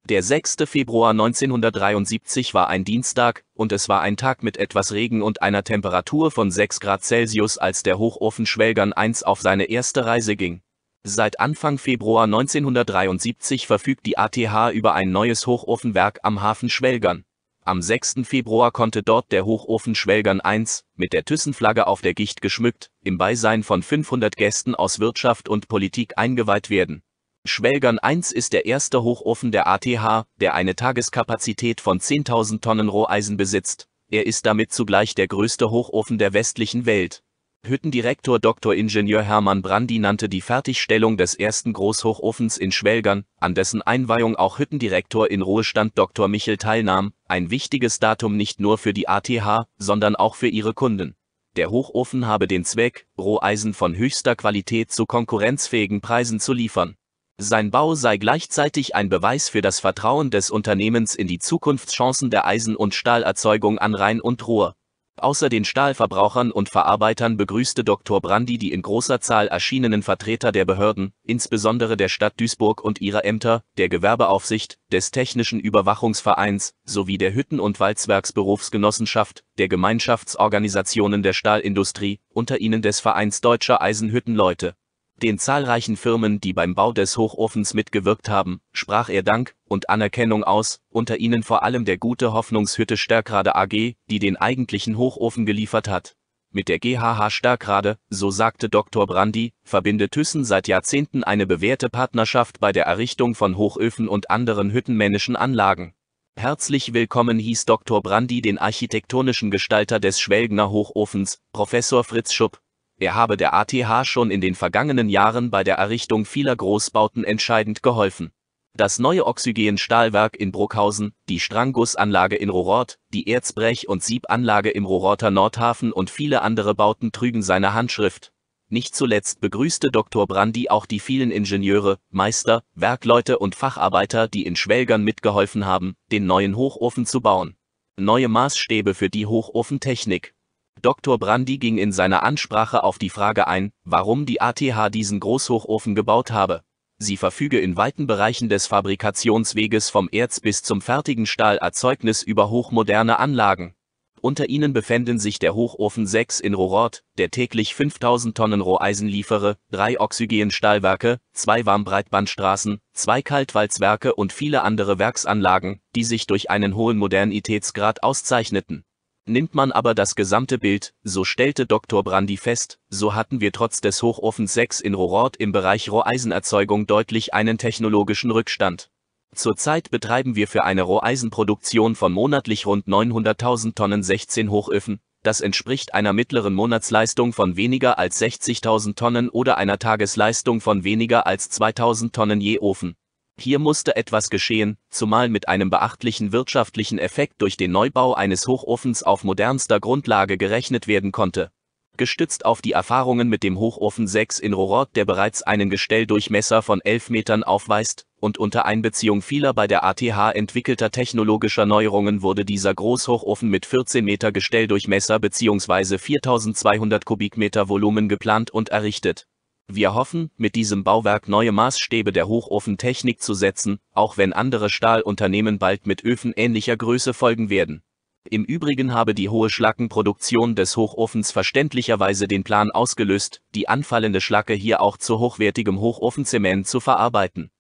Der 6. Februar 1973 war ein Dienstag, und es war ein Tag mit etwas Regen und einer Temperatur von 6 Grad Celsius, als der Hochofenschwelgern 1 auf seine erste Reise ging. Seit Anfang Februar 1973 verfügt die ATH über ein neues Hochofenwerk am Hafen Schwelgern. Am 6. Februar konnte dort der Hochofen Schwelgern 1, mit der Thyssenflagge auf der Gicht geschmückt, im Beisein von 500 Gästen aus Wirtschaft und Politik eingeweiht werden. Schwelgern 1 ist der erste Hochofen der ATH, der eine Tageskapazität von 10.000 Tonnen Roheisen besitzt. Er ist damit zugleich der größte Hochofen der westlichen Welt. Hüttendirektor Dr. Ingenieur Hermann Brandi nannte die Fertigstellung des ersten Großhochofens in Schwelgern, an dessen Einweihung auch Hüttendirektor in Ruhestand Dr. Michel teilnahm, ein wichtiges Datum nicht nur für die ATH, sondern auch für ihre Kunden. Der Hochofen habe den Zweck, Roheisen von höchster Qualität zu konkurrenzfähigen Preisen zu liefern. Sein Bau sei gleichzeitig ein Beweis für das Vertrauen des Unternehmens in die Zukunftschancen der Eisen- und Stahlerzeugung an Rhein und Ruhr. Außer den Stahlverbrauchern und Verarbeitern begrüßte Dr. Brandy die in großer Zahl erschienenen Vertreter der Behörden, insbesondere der Stadt Duisburg und ihrer Ämter, der Gewerbeaufsicht, des Technischen Überwachungsvereins, sowie der Hütten- und Walzwerksberufsgenossenschaft, der Gemeinschaftsorganisationen der Stahlindustrie, unter ihnen des Vereins Deutscher Eisenhüttenleute den zahlreichen Firmen, die beim Bau des Hochofens mitgewirkt haben, sprach er Dank und Anerkennung aus, unter ihnen vor allem der Gute Hoffnungshütte Stärkrade AG, die den eigentlichen Hochofen geliefert hat. Mit der GHH Stärkrade, so sagte Dr. Brandy, verbindet Thyssen seit Jahrzehnten eine bewährte Partnerschaft bei der Errichtung von Hochöfen und anderen hüttenmännischen Anlagen. Herzlich willkommen hieß Dr. Brandy den architektonischen Gestalter des Schwelgner Hochofens, Professor Fritz Schupp, er habe der ATH schon in den vergangenen Jahren bei der Errichtung vieler Großbauten entscheidend geholfen. Das neue Oxygen-Stahlwerk in Bruckhausen, die Strangussanlage in Rorort, die Erzbrech- und Siebanlage im Rororter Nordhafen und viele andere Bauten trügen seine Handschrift. Nicht zuletzt begrüßte Dr. Brandy auch die vielen Ingenieure, Meister, Werkleute und Facharbeiter, die in Schwelgern mitgeholfen haben, den neuen Hochofen zu bauen. Neue Maßstäbe für die Hochofentechnik. Dr. Brandy ging in seiner Ansprache auf die Frage ein, warum die ATH diesen Großhochofen gebaut habe. Sie verfüge in weiten Bereichen des Fabrikationsweges vom Erz bis zum fertigen Stahlerzeugnis über hochmoderne Anlagen. Unter ihnen befänden sich der Hochofen 6 in Rorort, der täglich 5000 Tonnen Roheisen liefere, drei Oxygenstahlwerke, zwei Warmbreitbandstraßen, zwei Kaltwalzwerke und viele andere Werksanlagen, die sich durch einen hohen Modernitätsgrad auszeichneten. Nimmt man aber das gesamte Bild, so stellte Dr. Brandy fest, so hatten wir trotz des Hochofens 6 in Rorort im Bereich Roheisenerzeugung deutlich einen technologischen Rückstand. Zurzeit betreiben wir für eine Roheisenproduktion von monatlich rund 900.000 Tonnen 16 Hochöfen, das entspricht einer mittleren Monatsleistung von weniger als 60.000 Tonnen oder einer Tagesleistung von weniger als 2.000 Tonnen je Ofen. Hier musste etwas geschehen, zumal mit einem beachtlichen wirtschaftlichen Effekt durch den Neubau eines Hochofens auf modernster Grundlage gerechnet werden konnte. Gestützt auf die Erfahrungen mit dem Hochofen 6 in Rohrort, der bereits einen Gestelldurchmesser von 11 Metern aufweist, und unter Einbeziehung vieler bei der ATH entwickelter technologischer Neuerungen wurde dieser Großhochofen mit 14 Meter Gestelldurchmesser bzw. 4200 Kubikmeter Volumen geplant und errichtet. Wir hoffen, mit diesem Bauwerk neue Maßstäbe der Hochofentechnik zu setzen, auch wenn andere Stahlunternehmen bald mit Öfen ähnlicher Größe folgen werden. Im Übrigen habe die hohe Schlackenproduktion des Hochofens verständlicherweise den Plan ausgelöst, die anfallende Schlacke hier auch zu hochwertigem Hochofenzement zu verarbeiten.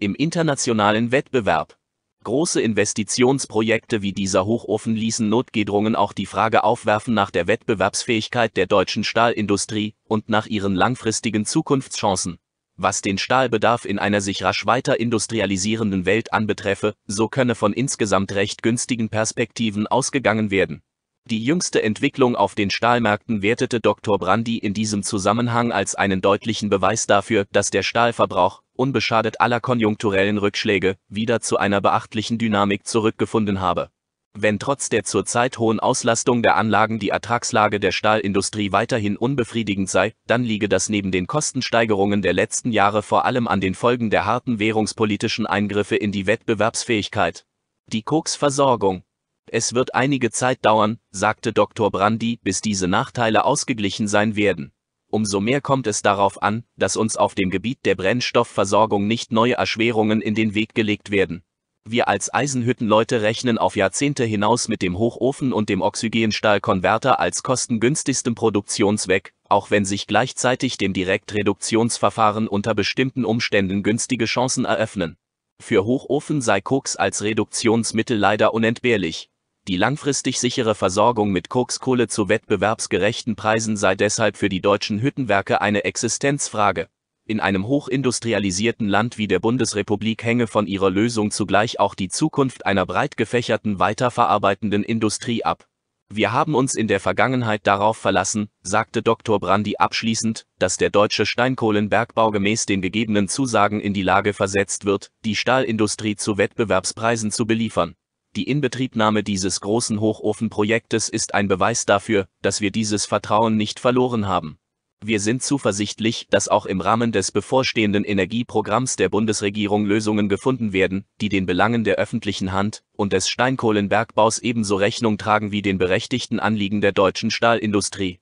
Im internationalen Wettbewerb Große Investitionsprojekte wie dieser Hochofen ließen notgedrungen auch die Frage aufwerfen nach der Wettbewerbsfähigkeit der deutschen Stahlindustrie und nach ihren langfristigen Zukunftschancen. Was den Stahlbedarf in einer sich rasch weiter industrialisierenden Welt anbetreffe, so könne von insgesamt recht günstigen Perspektiven ausgegangen werden die jüngste Entwicklung auf den Stahlmärkten wertete Dr. Brandy in diesem Zusammenhang als einen deutlichen Beweis dafür, dass der Stahlverbrauch, unbeschadet aller konjunkturellen Rückschläge, wieder zu einer beachtlichen Dynamik zurückgefunden habe. Wenn trotz der zurzeit hohen Auslastung der Anlagen die Ertragslage der Stahlindustrie weiterhin unbefriedigend sei, dann liege das neben den Kostensteigerungen der letzten Jahre vor allem an den Folgen der harten währungspolitischen Eingriffe in die Wettbewerbsfähigkeit. Die Koksversorgung es wird einige Zeit dauern, sagte Dr. Brandy, bis diese Nachteile ausgeglichen sein werden. Umso mehr kommt es darauf an, dass uns auf dem Gebiet der Brennstoffversorgung nicht neue Erschwerungen in den Weg gelegt werden. Wir als Eisenhüttenleute rechnen auf Jahrzehnte hinaus mit dem Hochofen und dem Oxygenstahlkonverter als kostengünstigstem Produktionsweg, auch wenn sich gleichzeitig dem Direktreduktionsverfahren unter bestimmten Umständen günstige Chancen eröffnen. Für Hochofen sei Koks als Reduktionsmittel leider unentbehrlich. Die langfristig sichere Versorgung mit Kokskohle zu wettbewerbsgerechten Preisen sei deshalb für die deutschen Hüttenwerke eine Existenzfrage. In einem hochindustrialisierten Land wie der Bundesrepublik hänge von ihrer Lösung zugleich auch die Zukunft einer breit gefächerten weiterverarbeitenden Industrie ab. Wir haben uns in der Vergangenheit darauf verlassen, sagte Dr. Brandy abschließend, dass der deutsche Steinkohlenbergbau gemäß den gegebenen Zusagen in die Lage versetzt wird, die Stahlindustrie zu Wettbewerbspreisen zu beliefern. Die Inbetriebnahme dieses großen Hochofenprojektes ist ein Beweis dafür, dass wir dieses Vertrauen nicht verloren haben. Wir sind zuversichtlich, dass auch im Rahmen des bevorstehenden Energieprogramms der Bundesregierung Lösungen gefunden werden, die den Belangen der öffentlichen Hand und des Steinkohlenbergbaus ebenso Rechnung tragen wie den berechtigten Anliegen der deutschen Stahlindustrie.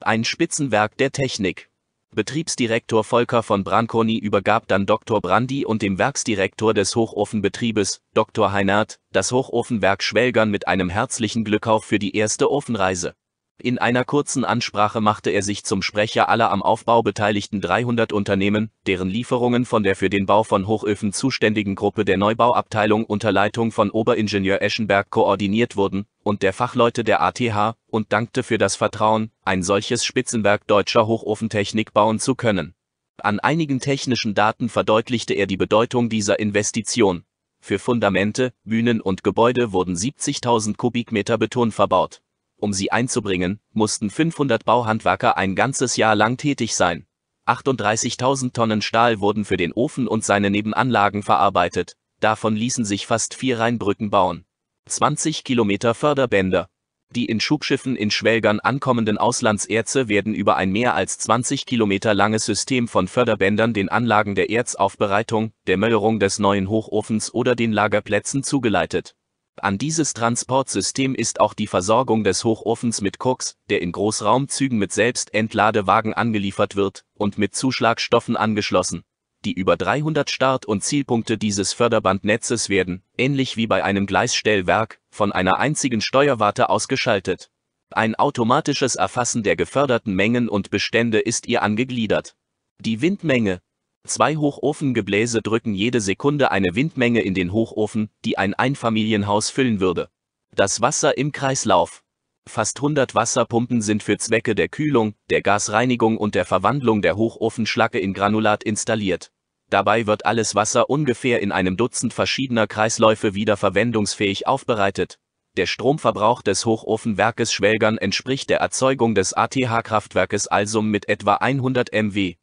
Ein Spitzenwerk der Technik. Betriebsdirektor Volker von Branconi übergab dann Dr. Brandi und dem Werksdirektor des Hochofenbetriebes, Dr. Heinert, das Hochofenwerk Schwelgern mit einem herzlichen Glückauf für die erste Ofenreise in einer kurzen Ansprache machte er sich zum Sprecher aller am Aufbau beteiligten 300 Unternehmen, deren Lieferungen von der für den Bau von Hochöfen zuständigen Gruppe der Neubauabteilung unter Leitung von Oberingenieur Eschenberg koordiniert wurden, und der Fachleute der ATH, und dankte für das Vertrauen, ein solches Spitzenwerk deutscher Hochofentechnik bauen zu können. An einigen technischen Daten verdeutlichte er die Bedeutung dieser Investition. Für Fundamente, Bühnen und Gebäude wurden 70.000 Kubikmeter Beton verbaut. Um sie einzubringen, mussten 500 Bauhandwerker ein ganzes Jahr lang tätig sein. 38.000 Tonnen Stahl wurden für den Ofen und seine Nebenanlagen verarbeitet, davon ließen sich fast vier Rheinbrücken bauen. 20 Kilometer Förderbänder. Die in Schubschiffen in Schwelgern ankommenden Auslandserze werden über ein mehr als 20 Kilometer langes System von Förderbändern den Anlagen der Erzaufbereitung, der Möllerung des neuen Hochofens oder den Lagerplätzen zugeleitet. An dieses Transportsystem ist auch die Versorgung des Hochofens mit Koks, der in Großraumzügen mit Selbstentladewagen angeliefert wird, und mit Zuschlagstoffen angeschlossen. Die über 300 Start- und Zielpunkte dieses Förderbandnetzes werden, ähnlich wie bei einem Gleisstellwerk, von einer einzigen Steuerwarte ausgeschaltet. Ein automatisches Erfassen der geförderten Mengen und Bestände ist ihr angegliedert. Die Windmenge, Zwei Hochofengebläse drücken jede Sekunde eine Windmenge in den Hochofen, die ein Einfamilienhaus füllen würde. Das Wasser im Kreislauf. Fast 100 Wasserpumpen sind für Zwecke der Kühlung, der Gasreinigung und der Verwandlung der Hochofenschlacke in Granulat installiert. Dabei wird alles Wasser ungefähr in einem Dutzend verschiedener Kreisläufe wiederverwendungsfähig aufbereitet. Der Stromverbrauch des Hochofenwerkes Schwelgern entspricht der Erzeugung des ATH-Kraftwerkes Alsum mit etwa 100 MW.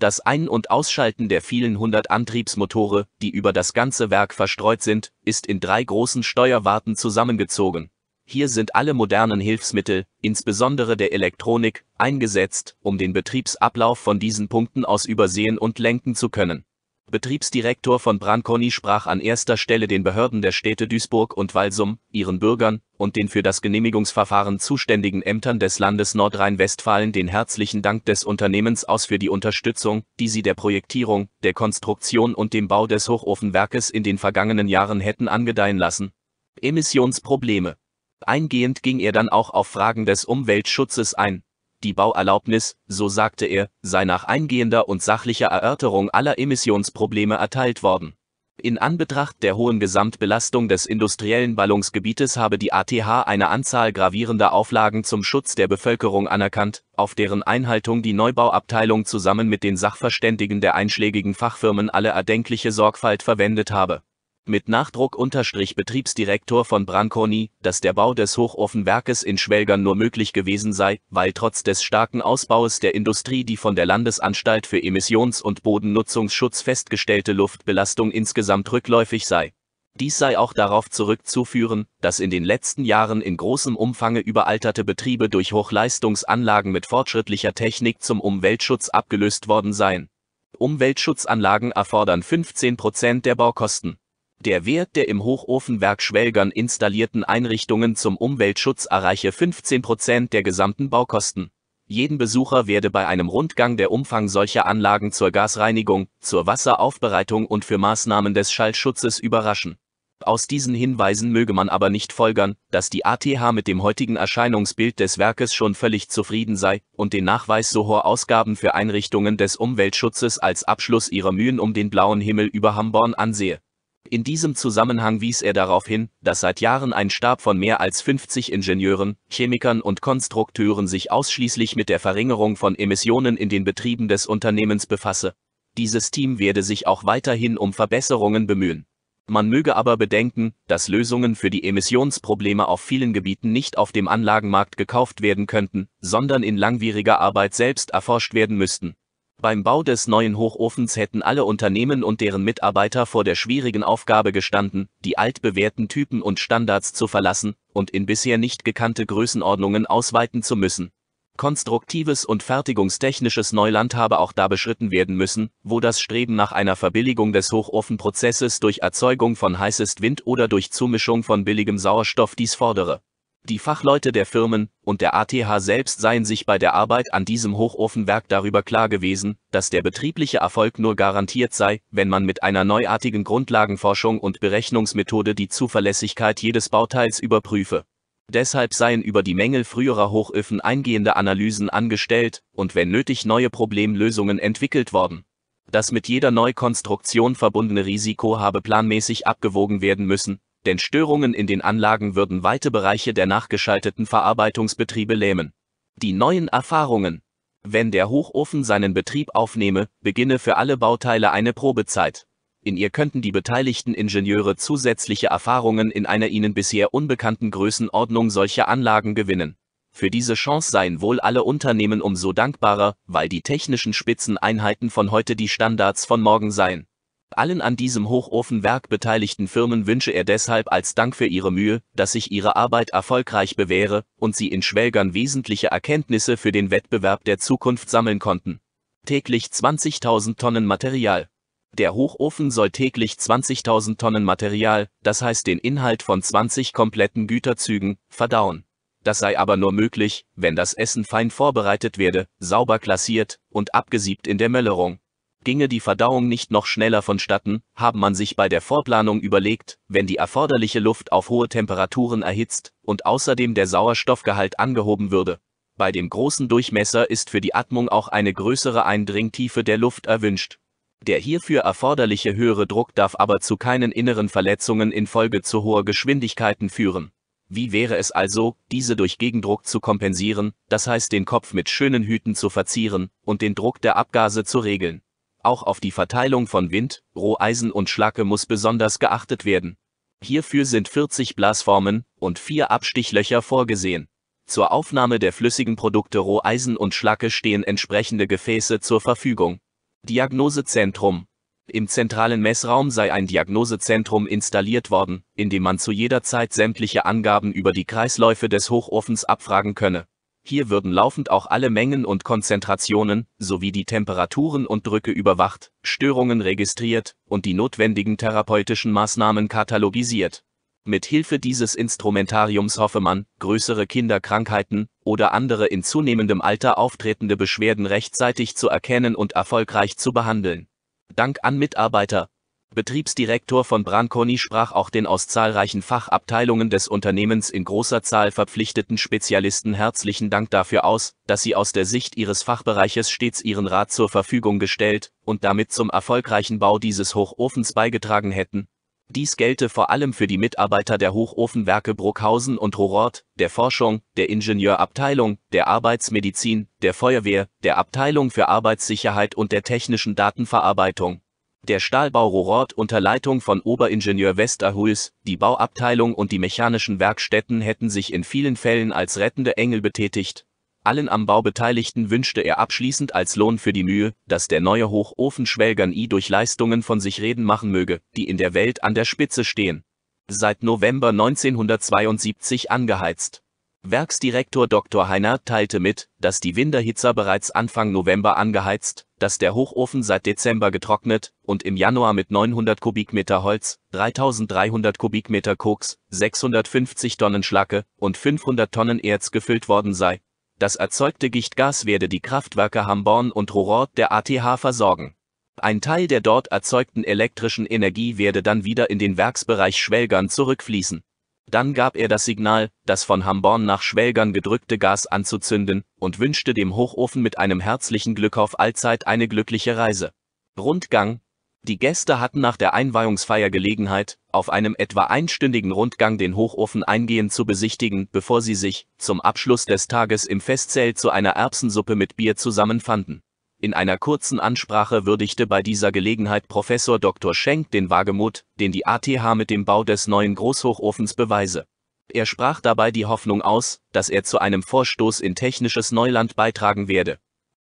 Das Ein- und Ausschalten der vielen hundert Antriebsmotore, die über das ganze Werk verstreut sind, ist in drei großen Steuerwarten zusammengezogen. Hier sind alle modernen Hilfsmittel, insbesondere der Elektronik, eingesetzt, um den Betriebsablauf von diesen Punkten aus übersehen und lenken zu können Betriebsdirektor von Branconi sprach an erster Stelle den Behörden der Städte Duisburg und Walsum, ihren Bürgern und den für das Genehmigungsverfahren zuständigen Ämtern des Landes Nordrhein-Westfalen den herzlichen Dank des Unternehmens aus für die Unterstützung, die sie der Projektierung, der Konstruktion und dem Bau des Hochofenwerkes in den vergangenen Jahren hätten angedeihen lassen. Emissionsprobleme. Eingehend ging er dann auch auf Fragen des Umweltschutzes ein die Bauerlaubnis, so sagte er, sei nach eingehender und sachlicher Erörterung aller Emissionsprobleme erteilt worden. In Anbetracht der hohen Gesamtbelastung des industriellen Ballungsgebietes habe die ATH eine Anzahl gravierender Auflagen zum Schutz der Bevölkerung anerkannt, auf deren Einhaltung die Neubauabteilung zusammen mit den Sachverständigen der einschlägigen Fachfirmen alle erdenkliche Sorgfalt verwendet habe mit Nachdruck unterstrich Betriebsdirektor von Branconi, dass der Bau des Hochofenwerkes in Schwelgern nur möglich gewesen sei, weil trotz des starken Ausbaues der Industrie die von der Landesanstalt für Emissions- und Bodennutzungsschutz festgestellte Luftbelastung insgesamt rückläufig sei. Dies sei auch darauf zurückzuführen, dass in den letzten Jahren in großem Umfange überalterte Betriebe durch Hochleistungsanlagen mit fortschrittlicher Technik zum Umweltschutz abgelöst worden seien. Umweltschutzanlagen erfordern 15 Prozent der Baukosten. Der Wert der im Hochofenwerk Schwelgern installierten Einrichtungen zum Umweltschutz erreiche 15 Prozent der gesamten Baukosten. Jeden Besucher werde bei einem Rundgang der Umfang solcher Anlagen zur Gasreinigung, zur Wasseraufbereitung und für Maßnahmen des Schallschutzes überraschen. Aus diesen Hinweisen möge man aber nicht folgern, dass die ATH mit dem heutigen Erscheinungsbild des Werkes schon völlig zufrieden sei und den Nachweis so hoher Ausgaben für Einrichtungen des Umweltschutzes als Abschluss ihrer Mühen um den blauen Himmel über Hamborn ansehe. In diesem Zusammenhang wies er darauf hin, dass seit Jahren ein Stab von mehr als 50 Ingenieuren, Chemikern und Konstrukteuren sich ausschließlich mit der Verringerung von Emissionen in den Betrieben des Unternehmens befasse. Dieses Team werde sich auch weiterhin um Verbesserungen bemühen. Man möge aber bedenken, dass Lösungen für die Emissionsprobleme auf vielen Gebieten nicht auf dem Anlagenmarkt gekauft werden könnten, sondern in langwieriger Arbeit selbst erforscht werden müssten. Beim Bau des neuen Hochofens hätten alle Unternehmen und deren Mitarbeiter vor der schwierigen Aufgabe gestanden, die altbewährten Typen und Standards zu verlassen und in bisher nicht gekannte Größenordnungen ausweiten zu müssen. Konstruktives und fertigungstechnisches Neuland habe auch da beschritten werden müssen, wo das Streben nach einer Verbilligung des Hochofenprozesses durch Erzeugung von heißest Wind oder durch Zumischung von billigem Sauerstoff dies fordere. Die Fachleute der Firmen und der ATH selbst seien sich bei der Arbeit an diesem Hochofenwerk darüber klar gewesen, dass der betriebliche Erfolg nur garantiert sei, wenn man mit einer neuartigen Grundlagenforschung und Berechnungsmethode die Zuverlässigkeit jedes Bauteils überprüfe. Deshalb seien über die Mängel früherer Hochöfen eingehende Analysen angestellt und wenn nötig neue Problemlösungen entwickelt worden. Das mit jeder Neukonstruktion verbundene Risiko habe planmäßig abgewogen werden müssen, denn Störungen in den Anlagen würden weite Bereiche der nachgeschalteten Verarbeitungsbetriebe lähmen. Die neuen Erfahrungen. Wenn der Hochofen seinen Betrieb aufnehme, beginne für alle Bauteile eine Probezeit. In ihr könnten die beteiligten Ingenieure zusätzliche Erfahrungen in einer ihnen bisher unbekannten Größenordnung solcher Anlagen gewinnen. Für diese Chance seien wohl alle Unternehmen umso dankbarer, weil die technischen Spitzeneinheiten von heute die Standards von morgen seien. Allen an diesem Hochofenwerk beteiligten Firmen wünsche er deshalb als Dank für ihre Mühe, dass sich ihre Arbeit erfolgreich bewähre und sie in Schwelgern wesentliche Erkenntnisse für den Wettbewerb der Zukunft sammeln konnten. Täglich 20.000 Tonnen Material. Der Hochofen soll täglich 20.000 Tonnen Material, das heißt den Inhalt von 20 kompletten Güterzügen, verdauen. Das sei aber nur möglich, wenn das Essen fein vorbereitet werde, sauber klassiert und abgesiebt in der Möllerung. Ginge die Verdauung nicht noch schneller vonstatten, haben man sich bei der Vorplanung überlegt, wenn die erforderliche Luft auf hohe Temperaturen erhitzt und außerdem der Sauerstoffgehalt angehoben würde. Bei dem großen Durchmesser ist für die Atmung auch eine größere Eindringtiefe der Luft erwünscht. Der hierfür erforderliche höhere Druck darf aber zu keinen inneren Verletzungen infolge zu hoher Geschwindigkeiten führen. Wie wäre es also, diese durch Gegendruck zu kompensieren, das heißt den Kopf mit schönen Hüten zu verzieren und den Druck der Abgase zu regeln? Auch auf die Verteilung von Wind, Roheisen und Schlacke muss besonders geachtet werden. Hierfür sind 40 Blasformen und vier Abstichlöcher vorgesehen. Zur Aufnahme der flüssigen Produkte Roheisen und Schlacke stehen entsprechende Gefäße zur Verfügung. Diagnosezentrum Im zentralen Messraum sei ein Diagnosezentrum installiert worden, in dem man zu jeder Zeit sämtliche Angaben über die Kreisläufe des Hochofens abfragen könne. Hier würden laufend auch alle Mengen und Konzentrationen, sowie die Temperaturen und Drücke überwacht, Störungen registriert und die notwendigen therapeutischen Maßnahmen katalogisiert. Mit Hilfe dieses Instrumentariums hoffe man, größere Kinderkrankheiten oder andere in zunehmendem Alter auftretende Beschwerden rechtzeitig zu erkennen und erfolgreich zu behandeln. Dank an Mitarbeiter, Betriebsdirektor von Branconi sprach auch den aus zahlreichen Fachabteilungen des Unternehmens in großer Zahl verpflichteten Spezialisten herzlichen Dank dafür aus, dass sie aus der Sicht ihres Fachbereiches stets ihren Rat zur Verfügung gestellt und damit zum erfolgreichen Bau dieses Hochofens beigetragen hätten. Dies gelte vor allem für die Mitarbeiter der Hochofenwerke Bruckhausen und Horort, der Forschung, der Ingenieurabteilung, der Arbeitsmedizin, der Feuerwehr, der Abteilung für Arbeitssicherheit und der technischen Datenverarbeitung der Stahlbau Rorort unter Leitung von Oberingenieur Westerhuls, die Bauabteilung und die mechanischen Werkstätten hätten sich in vielen Fällen als rettende Engel betätigt. Allen am Bau Beteiligten wünschte er abschließend als Lohn für die Mühe, dass der neue Hochofenschwelgern I durch Leistungen von sich reden machen möge, die in der Welt an der Spitze stehen. Seit November 1972 angeheizt. Werksdirektor Dr. Heiner teilte mit, dass die Winterhitzer bereits Anfang November angeheizt, dass der Hochofen seit Dezember getrocknet und im Januar mit 900 Kubikmeter Holz, 3300 Kubikmeter Koks, 650 Tonnen Schlacke und 500 Tonnen Erz gefüllt worden sei. Das erzeugte Gichtgas werde die Kraftwerke Hamborn und Rohrort der ATH versorgen. Ein Teil der dort erzeugten elektrischen Energie werde dann wieder in den Werksbereich Schwelgern zurückfließen dann gab er das Signal, das von Hamborn nach Schwelgern gedrückte Gas anzuzünden und wünschte dem Hochofen mit einem herzlichen Glück auf Allzeit eine glückliche Reise. Rundgang. Die Gäste hatten nach der Einweihungsfeier Gelegenheit, auf einem etwa einstündigen Rundgang den Hochofen eingehend zu besichtigen, bevor sie sich, zum Abschluss des Tages im Festzelt zu einer Erbsensuppe mit Bier zusammenfanden. In einer kurzen Ansprache würdigte bei dieser Gelegenheit Professor Dr. Schenk den Wagemut, den die ATH mit dem Bau des neuen Großhochofens beweise. Er sprach dabei die Hoffnung aus, dass er zu einem Vorstoß in technisches Neuland beitragen werde.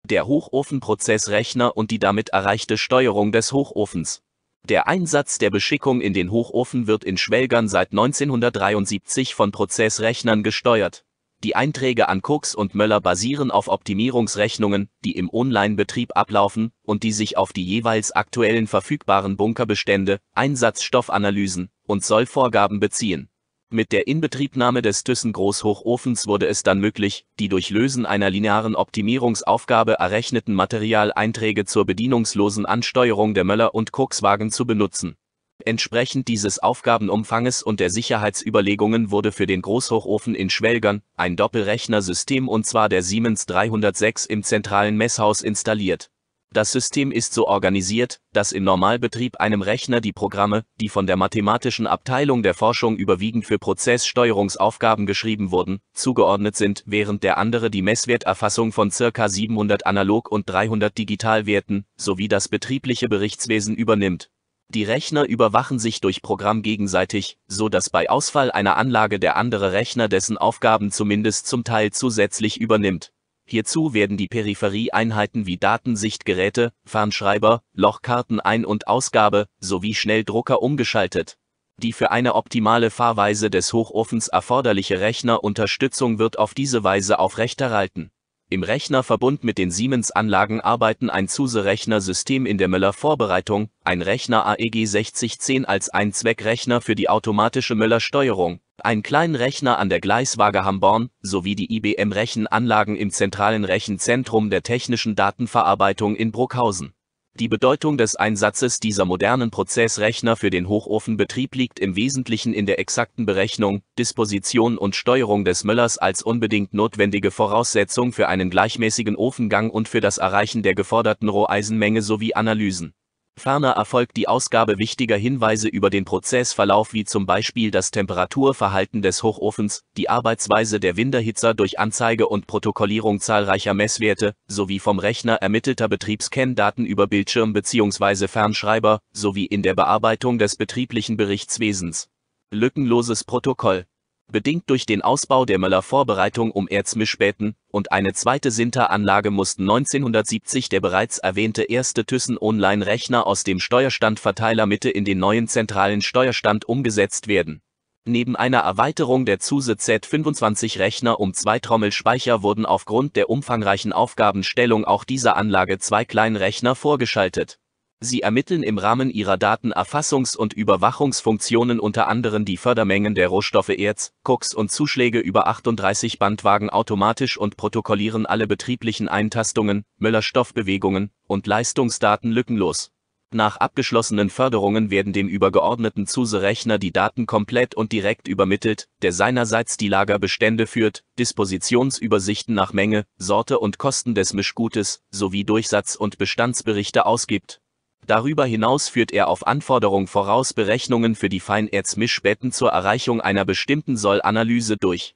Der Hochofenprozessrechner und die damit erreichte Steuerung des Hochofens. Der Einsatz der Beschickung in den Hochofen wird in Schwelgern seit 1973 von Prozessrechnern gesteuert die Einträge an Cooks und Möller basieren auf Optimierungsrechnungen, die im Online-Betrieb ablaufen und die sich auf die jeweils aktuellen verfügbaren Bunkerbestände, Einsatzstoffanalysen und Sollvorgaben beziehen. Mit der Inbetriebnahme des Thyssen-Großhochofens wurde es dann möglich, die durch Lösen einer linearen Optimierungsaufgabe errechneten Materialeinträge zur bedienungslosen Ansteuerung der Möller- und cooks zu benutzen Entsprechend dieses Aufgabenumfanges und der Sicherheitsüberlegungen wurde für den Großhochofen in Schwelgern ein Doppelrechnersystem und zwar der Siemens 306 im zentralen Messhaus installiert. Das System ist so organisiert, dass im Normalbetrieb einem Rechner die Programme, die von der mathematischen Abteilung der Forschung überwiegend für Prozesssteuerungsaufgaben geschrieben wurden, zugeordnet sind, während der andere die Messwerterfassung von circa 700 analog und 300 digital Werten sowie das betriebliche Berichtswesen übernimmt die Rechner überwachen sich durch Programm gegenseitig, so dass bei Ausfall einer Anlage der andere Rechner dessen Aufgaben zumindest zum Teil zusätzlich übernimmt. Hierzu werden die Peripherieeinheiten wie Datensichtgeräte, Fernschreiber, Lochkarten Ein- und Ausgabe sowie Schnelldrucker umgeschaltet. Die für eine optimale Fahrweise des Hochofens erforderliche Rechnerunterstützung wird auf diese Weise aufrechterhalten. Im Rechnerverbund mit den Siemens-Anlagen arbeiten ein SUSE-Rechnersystem in der Möller-Vorbereitung, ein Rechner AEG 6010 als Einzweckrechner für die automatische Möller-Steuerung, ein Rechner an der Gleiswaage Hamborn sowie die IBM-Rechenanlagen im zentralen Rechenzentrum der technischen Datenverarbeitung in Bruckhausen die Bedeutung des Einsatzes dieser modernen Prozessrechner für den Hochofenbetrieb liegt im Wesentlichen in der exakten Berechnung, Disposition und Steuerung des Müllers als unbedingt notwendige Voraussetzung für einen gleichmäßigen Ofengang und für das Erreichen der geforderten Roheisenmenge sowie Analysen Ferner erfolgt die Ausgabe wichtiger Hinweise über den Prozessverlauf wie zum Beispiel das Temperaturverhalten des Hochofens, die Arbeitsweise der Winderhitzer durch Anzeige und Protokollierung zahlreicher Messwerte, sowie vom Rechner ermittelter Betriebskenndaten über Bildschirm bzw. Fernschreiber, sowie in der Bearbeitung des betrieblichen Berichtswesens. Lückenloses Protokoll bedingt durch den Ausbau der Möller-Vorbereitung um Erzmischbäten, und eine zweite Sinter-Anlage mussten 1970 der bereits erwähnte erste Thyssen-Online-Rechner aus dem Steuerstandverteiler Mitte in den neuen zentralen Steuerstand umgesetzt werden. Neben einer Erweiterung der Zuse Z25-Rechner um zwei Trommelspeicher wurden aufgrund der umfangreichen Aufgabenstellung auch dieser Anlage zwei Kleinrechner vorgeschaltet Sie ermitteln im Rahmen ihrer Datenerfassungs- und Überwachungsfunktionen unter anderem die Fördermengen der Rohstoffe Erz, Koks und Zuschläge über 38 Bandwagen automatisch und protokollieren alle betrieblichen Eintastungen, Müllerstoffbewegungen und Leistungsdaten lückenlos. Nach abgeschlossenen Förderungen werden dem übergeordneten Zuse-Rechner die Daten komplett und direkt übermittelt, der seinerseits die Lagerbestände führt, Dispositionsübersichten nach Menge, Sorte und Kosten des Mischgutes sowie Durchsatz- und Bestandsberichte ausgibt. Darüber hinaus führt er auf Anforderung voraus Berechnungen für die Feinerzmischbetten zur Erreichung einer bestimmten Sollanalyse durch.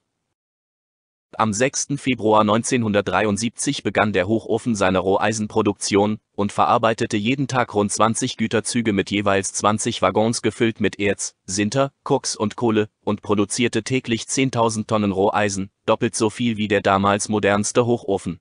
Am 6. Februar 1973 begann der Hochofen seine Roheisenproduktion und verarbeitete jeden Tag rund 20 Güterzüge mit jeweils 20 Waggons gefüllt mit Erz, Sinter, Koks und Kohle und produzierte täglich 10.000 Tonnen Roheisen, doppelt so viel wie der damals modernste Hochofen.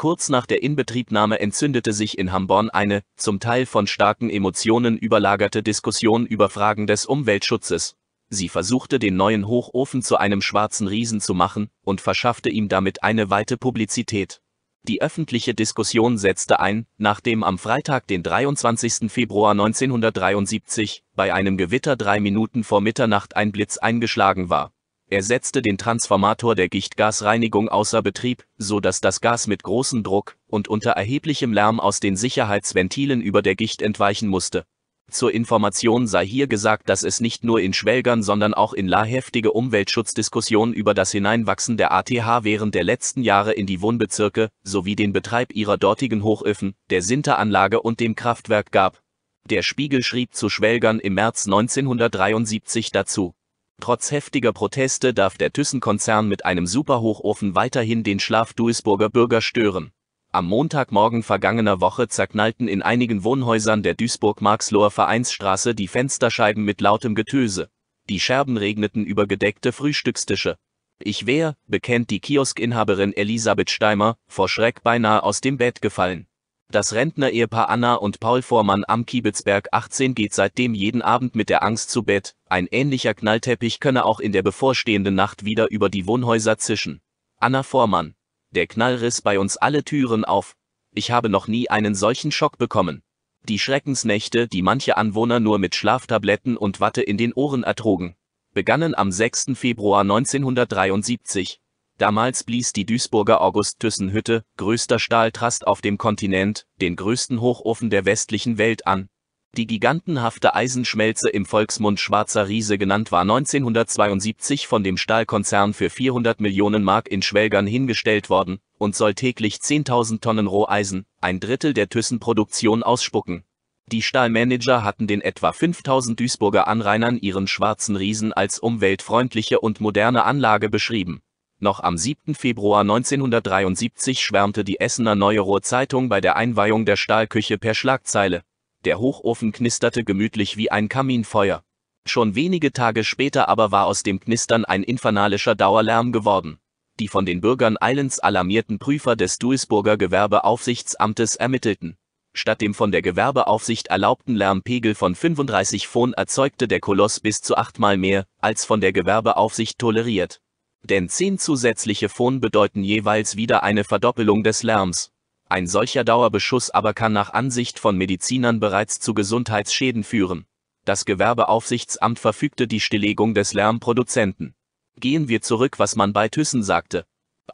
Kurz nach der Inbetriebnahme entzündete sich in Hamborn eine, zum Teil von starken Emotionen überlagerte Diskussion über Fragen des Umweltschutzes. Sie versuchte den neuen Hochofen zu einem schwarzen Riesen zu machen und verschaffte ihm damit eine weite Publizität. Die öffentliche Diskussion setzte ein, nachdem am Freitag, den 23. Februar 1973, bei einem Gewitter drei Minuten vor Mitternacht ein Blitz eingeschlagen war. Er setzte den Transformator der Gichtgasreinigung außer Betrieb, so dass das Gas mit großem Druck und unter erheblichem Lärm aus den Sicherheitsventilen über der Gicht entweichen musste. Zur Information sei hier gesagt, dass es nicht nur in Schwelgern, sondern auch in La heftige Umweltschutzdiskussionen über das Hineinwachsen der ATH während der letzten Jahre in die Wohnbezirke sowie den Betreib ihrer dortigen Hochöfen, der Sinteranlage und dem Kraftwerk gab. Der Spiegel schrieb zu Schwelgern im März 1973 dazu. Trotz heftiger Proteste darf der Thyssen-Konzern mit einem Superhochofen weiterhin den Schlaf Duisburger Bürger stören. Am Montagmorgen vergangener Woche zerknallten in einigen Wohnhäusern der Duisburg-Marxloher Vereinsstraße die Fensterscheiben mit lautem Getöse. Die Scherben regneten über gedeckte Frühstückstische. Ich wär, bekennt die Kioskinhaberin Elisabeth Steimer, vor Schreck beinahe aus dem Bett gefallen. Das Rentner-Ehepaar Anna und Paul Vormann am Kiebitzberg 18 geht seitdem jeden Abend mit der Angst zu Bett, ein ähnlicher Knallteppich könne auch in der bevorstehenden Nacht wieder über die Wohnhäuser zischen. Anna Vormann. Der Knall riss bei uns alle Türen auf. Ich habe noch nie einen solchen Schock bekommen. Die Schreckensnächte, die manche Anwohner nur mit Schlaftabletten und Watte in den Ohren ertrugen, begannen am 6. Februar 1973. Damals blies die Duisburger August-Thyssen-Hütte, größter Stahltrast auf dem Kontinent, den größten Hochofen der westlichen Welt an. Die gigantenhafte Eisenschmelze im Volksmund Schwarzer Riese genannt war 1972 von dem Stahlkonzern für 400 Millionen Mark in Schwelgern hingestellt worden und soll täglich 10.000 Tonnen Roheisen, ein Drittel der Thyssen-Produktion ausspucken. Die Stahlmanager hatten den etwa 5000 Duisburger Anrainern ihren schwarzen Riesen als umweltfreundliche und moderne Anlage beschrieben noch am 7. Februar 1973 schwärmte die Essener Neuerer Zeitung bei der Einweihung der Stahlküche per Schlagzeile. Der Hochofen knisterte gemütlich wie ein Kaminfeuer. Schon wenige Tage später aber war aus dem Knistern ein infernalischer Dauerlärm geworden. Die von den Bürgern eilends alarmierten Prüfer des Duisburger Gewerbeaufsichtsamtes ermittelten. Statt dem von der Gewerbeaufsicht erlaubten Lärmpegel von 35 Phon erzeugte der Koloss bis zu achtmal mehr, als von der Gewerbeaufsicht toleriert. Denn zehn zusätzliche Phon bedeuten jeweils wieder eine Verdoppelung des Lärms. Ein solcher Dauerbeschuss aber kann nach Ansicht von Medizinern bereits zu Gesundheitsschäden führen. Das Gewerbeaufsichtsamt verfügte die Stilllegung des Lärmproduzenten. Gehen wir zurück, was man bei Thyssen sagte.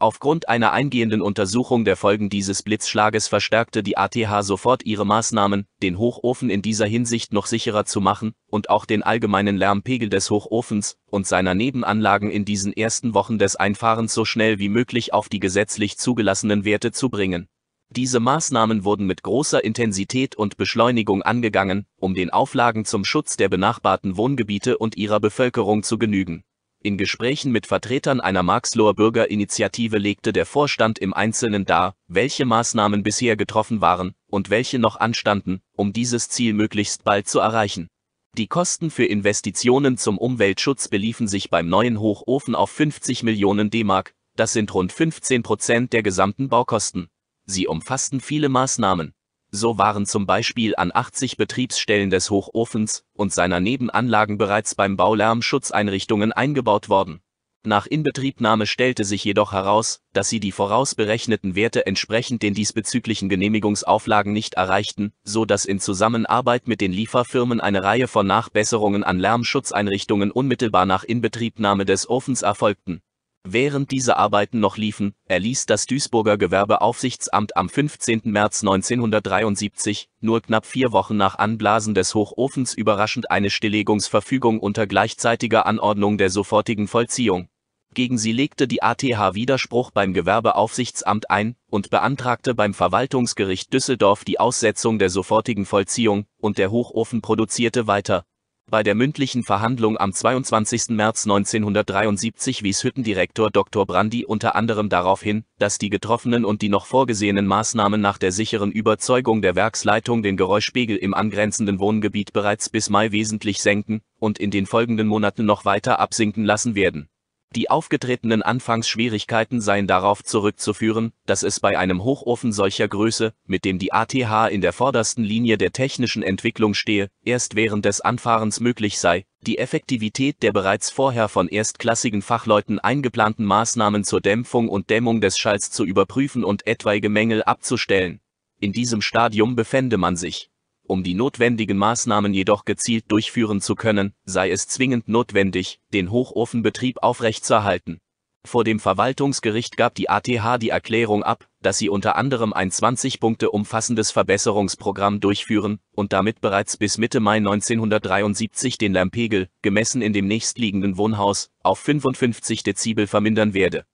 Aufgrund einer eingehenden Untersuchung der Folgen dieses Blitzschlages verstärkte die ATH sofort ihre Maßnahmen, den Hochofen in dieser Hinsicht noch sicherer zu machen und auch den allgemeinen Lärmpegel des Hochofens und seiner Nebenanlagen in diesen ersten Wochen des Einfahrens so schnell wie möglich auf die gesetzlich zugelassenen Werte zu bringen. Diese Maßnahmen wurden mit großer Intensität und Beschleunigung angegangen, um den Auflagen zum Schutz der benachbarten Wohngebiete und ihrer Bevölkerung zu genügen in Gesprächen mit Vertretern einer Marxloher Bürgerinitiative legte der Vorstand im Einzelnen dar, welche Maßnahmen bisher getroffen waren und welche noch anstanden, um dieses Ziel möglichst bald zu erreichen. Die Kosten für Investitionen zum Umweltschutz beliefen sich beim neuen Hochofen auf 50 Millionen D-Mark, das sind rund 15 Prozent der gesamten Baukosten. Sie umfassten viele Maßnahmen, so waren zum Beispiel an 80 Betriebsstellen des Hochofens und seiner Nebenanlagen bereits beim Bau Lärmschutzeinrichtungen eingebaut worden. Nach Inbetriebnahme stellte sich jedoch heraus, dass sie die vorausberechneten Werte entsprechend den diesbezüglichen Genehmigungsauflagen nicht erreichten, so dass in Zusammenarbeit mit den Lieferfirmen eine Reihe von Nachbesserungen an Lärmschutzeinrichtungen unmittelbar nach Inbetriebnahme des Ofens erfolgten Während diese Arbeiten noch liefen, erließ das Duisburger Gewerbeaufsichtsamt am 15. März 1973, nur knapp vier Wochen nach Anblasen des Hochofens überraschend eine Stilllegungsverfügung unter gleichzeitiger Anordnung der sofortigen Vollziehung. Gegen sie legte die ATH Widerspruch beim Gewerbeaufsichtsamt ein und beantragte beim Verwaltungsgericht Düsseldorf die Aussetzung der sofortigen Vollziehung, und der Hochofen produzierte weiter, bei der mündlichen Verhandlung am 22. März 1973 wies Hüttendirektor Dr. Brandy unter anderem darauf hin, dass die getroffenen und die noch vorgesehenen Maßnahmen nach der sicheren Überzeugung der Werksleitung den Geräuschpegel im angrenzenden Wohngebiet bereits bis Mai wesentlich senken und in den folgenden Monaten noch weiter absinken lassen werden die aufgetretenen Anfangsschwierigkeiten seien darauf zurückzuführen, dass es bei einem Hochofen solcher Größe, mit dem die ATH in der vordersten Linie der technischen Entwicklung stehe, erst während des Anfahrens möglich sei, die Effektivität der bereits vorher von erstklassigen Fachleuten eingeplanten Maßnahmen zur Dämpfung und Dämmung des Schalls zu überprüfen und etwaige Mängel abzustellen. In diesem Stadium befände man sich um die notwendigen Maßnahmen jedoch gezielt durchführen zu können, sei es zwingend notwendig, den Hochofenbetrieb aufrechtzuerhalten. Vor dem Verwaltungsgericht gab die ATH die Erklärung ab, dass sie unter anderem ein 20 Punkte umfassendes Verbesserungsprogramm durchführen und damit bereits bis Mitte Mai 1973 den Lärmpegel, gemessen in dem nächstliegenden Wohnhaus, auf 55 Dezibel vermindern werde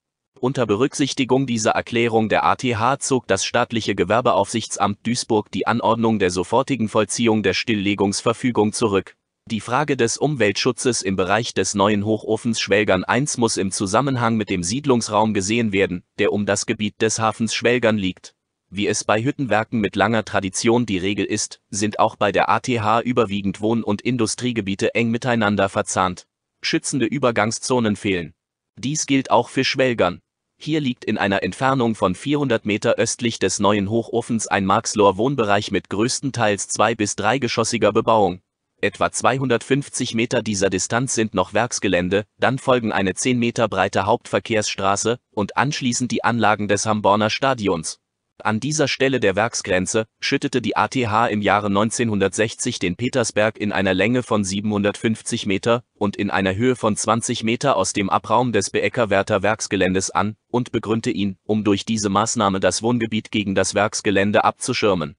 unter Berücksichtigung dieser Erklärung der ATH zog das staatliche Gewerbeaufsichtsamt Duisburg die Anordnung der sofortigen Vollziehung der Stilllegungsverfügung zurück. Die Frage des Umweltschutzes im Bereich des neuen Hochofens Schwelgern 1 muss im Zusammenhang mit dem Siedlungsraum gesehen werden, der um das Gebiet des Hafens Schwelgern liegt. Wie es bei Hüttenwerken mit langer Tradition die Regel ist, sind auch bei der ATH überwiegend Wohn- und Industriegebiete eng miteinander verzahnt. Schützende Übergangszonen fehlen. Dies gilt auch für Schwelgern. Hier liegt in einer Entfernung von 400 Meter östlich des neuen Hochofens ein Marxloher Wohnbereich mit größtenteils zwei- bis dreigeschossiger Bebauung. Etwa 250 Meter dieser Distanz sind noch Werksgelände, dann folgen eine 10 Meter breite Hauptverkehrsstraße und anschließend die Anlagen des Hamborner Stadions. An dieser Stelle der Werksgrenze schüttete die ATH im Jahre 1960 den Petersberg in einer Länge von 750 Meter und in einer Höhe von 20 Meter aus dem Abraum des Beeckerwerter Werksgeländes an und begründete ihn, um durch diese Maßnahme das Wohngebiet gegen das Werksgelände abzuschirmen.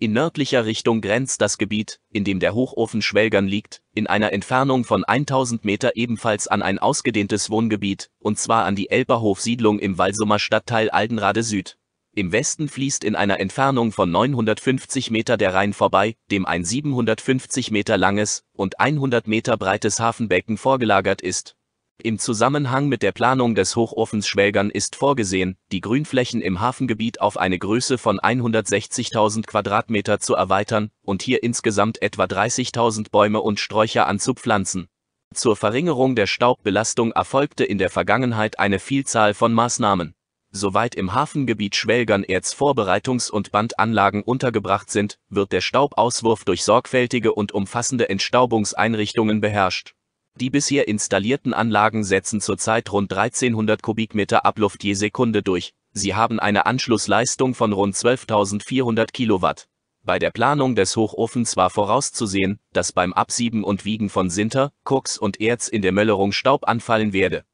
In nördlicher Richtung grenzt das Gebiet, in dem der Hochofen Schwelgern liegt, in einer Entfernung von 1000 Meter ebenfalls an ein ausgedehntes Wohngebiet, und zwar an die Elberhof-Siedlung im Walsumer Stadtteil Aldenrade Süd. Im Westen fließt in einer Entfernung von 950 Meter der Rhein vorbei, dem ein 750 Meter langes und 100 Meter breites Hafenbecken vorgelagert ist. Im Zusammenhang mit der Planung des Hochofens Schwelgern ist vorgesehen, die Grünflächen im Hafengebiet auf eine Größe von 160.000 Quadratmeter zu erweitern und hier insgesamt etwa 30.000 Bäume und Sträucher anzupflanzen. Zur Verringerung der Staubbelastung erfolgte in der Vergangenheit eine Vielzahl von Maßnahmen. Soweit im Hafengebiet Schwelgern Erzvorbereitungs- und Bandanlagen untergebracht sind, wird der Staubauswurf durch sorgfältige und umfassende Entstaubungseinrichtungen beherrscht. Die bisher installierten Anlagen setzen zurzeit rund 1300 Kubikmeter Abluft je Sekunde durch. Sie haben eine Anschlussleistung von rund 12.400 Kilowatt. Bei der Planung des Hochofens war vorauszusehen, dass beim Absieben und Wiegen von Sinter, Koks und Erz in der Möllerung Staub anfallen werde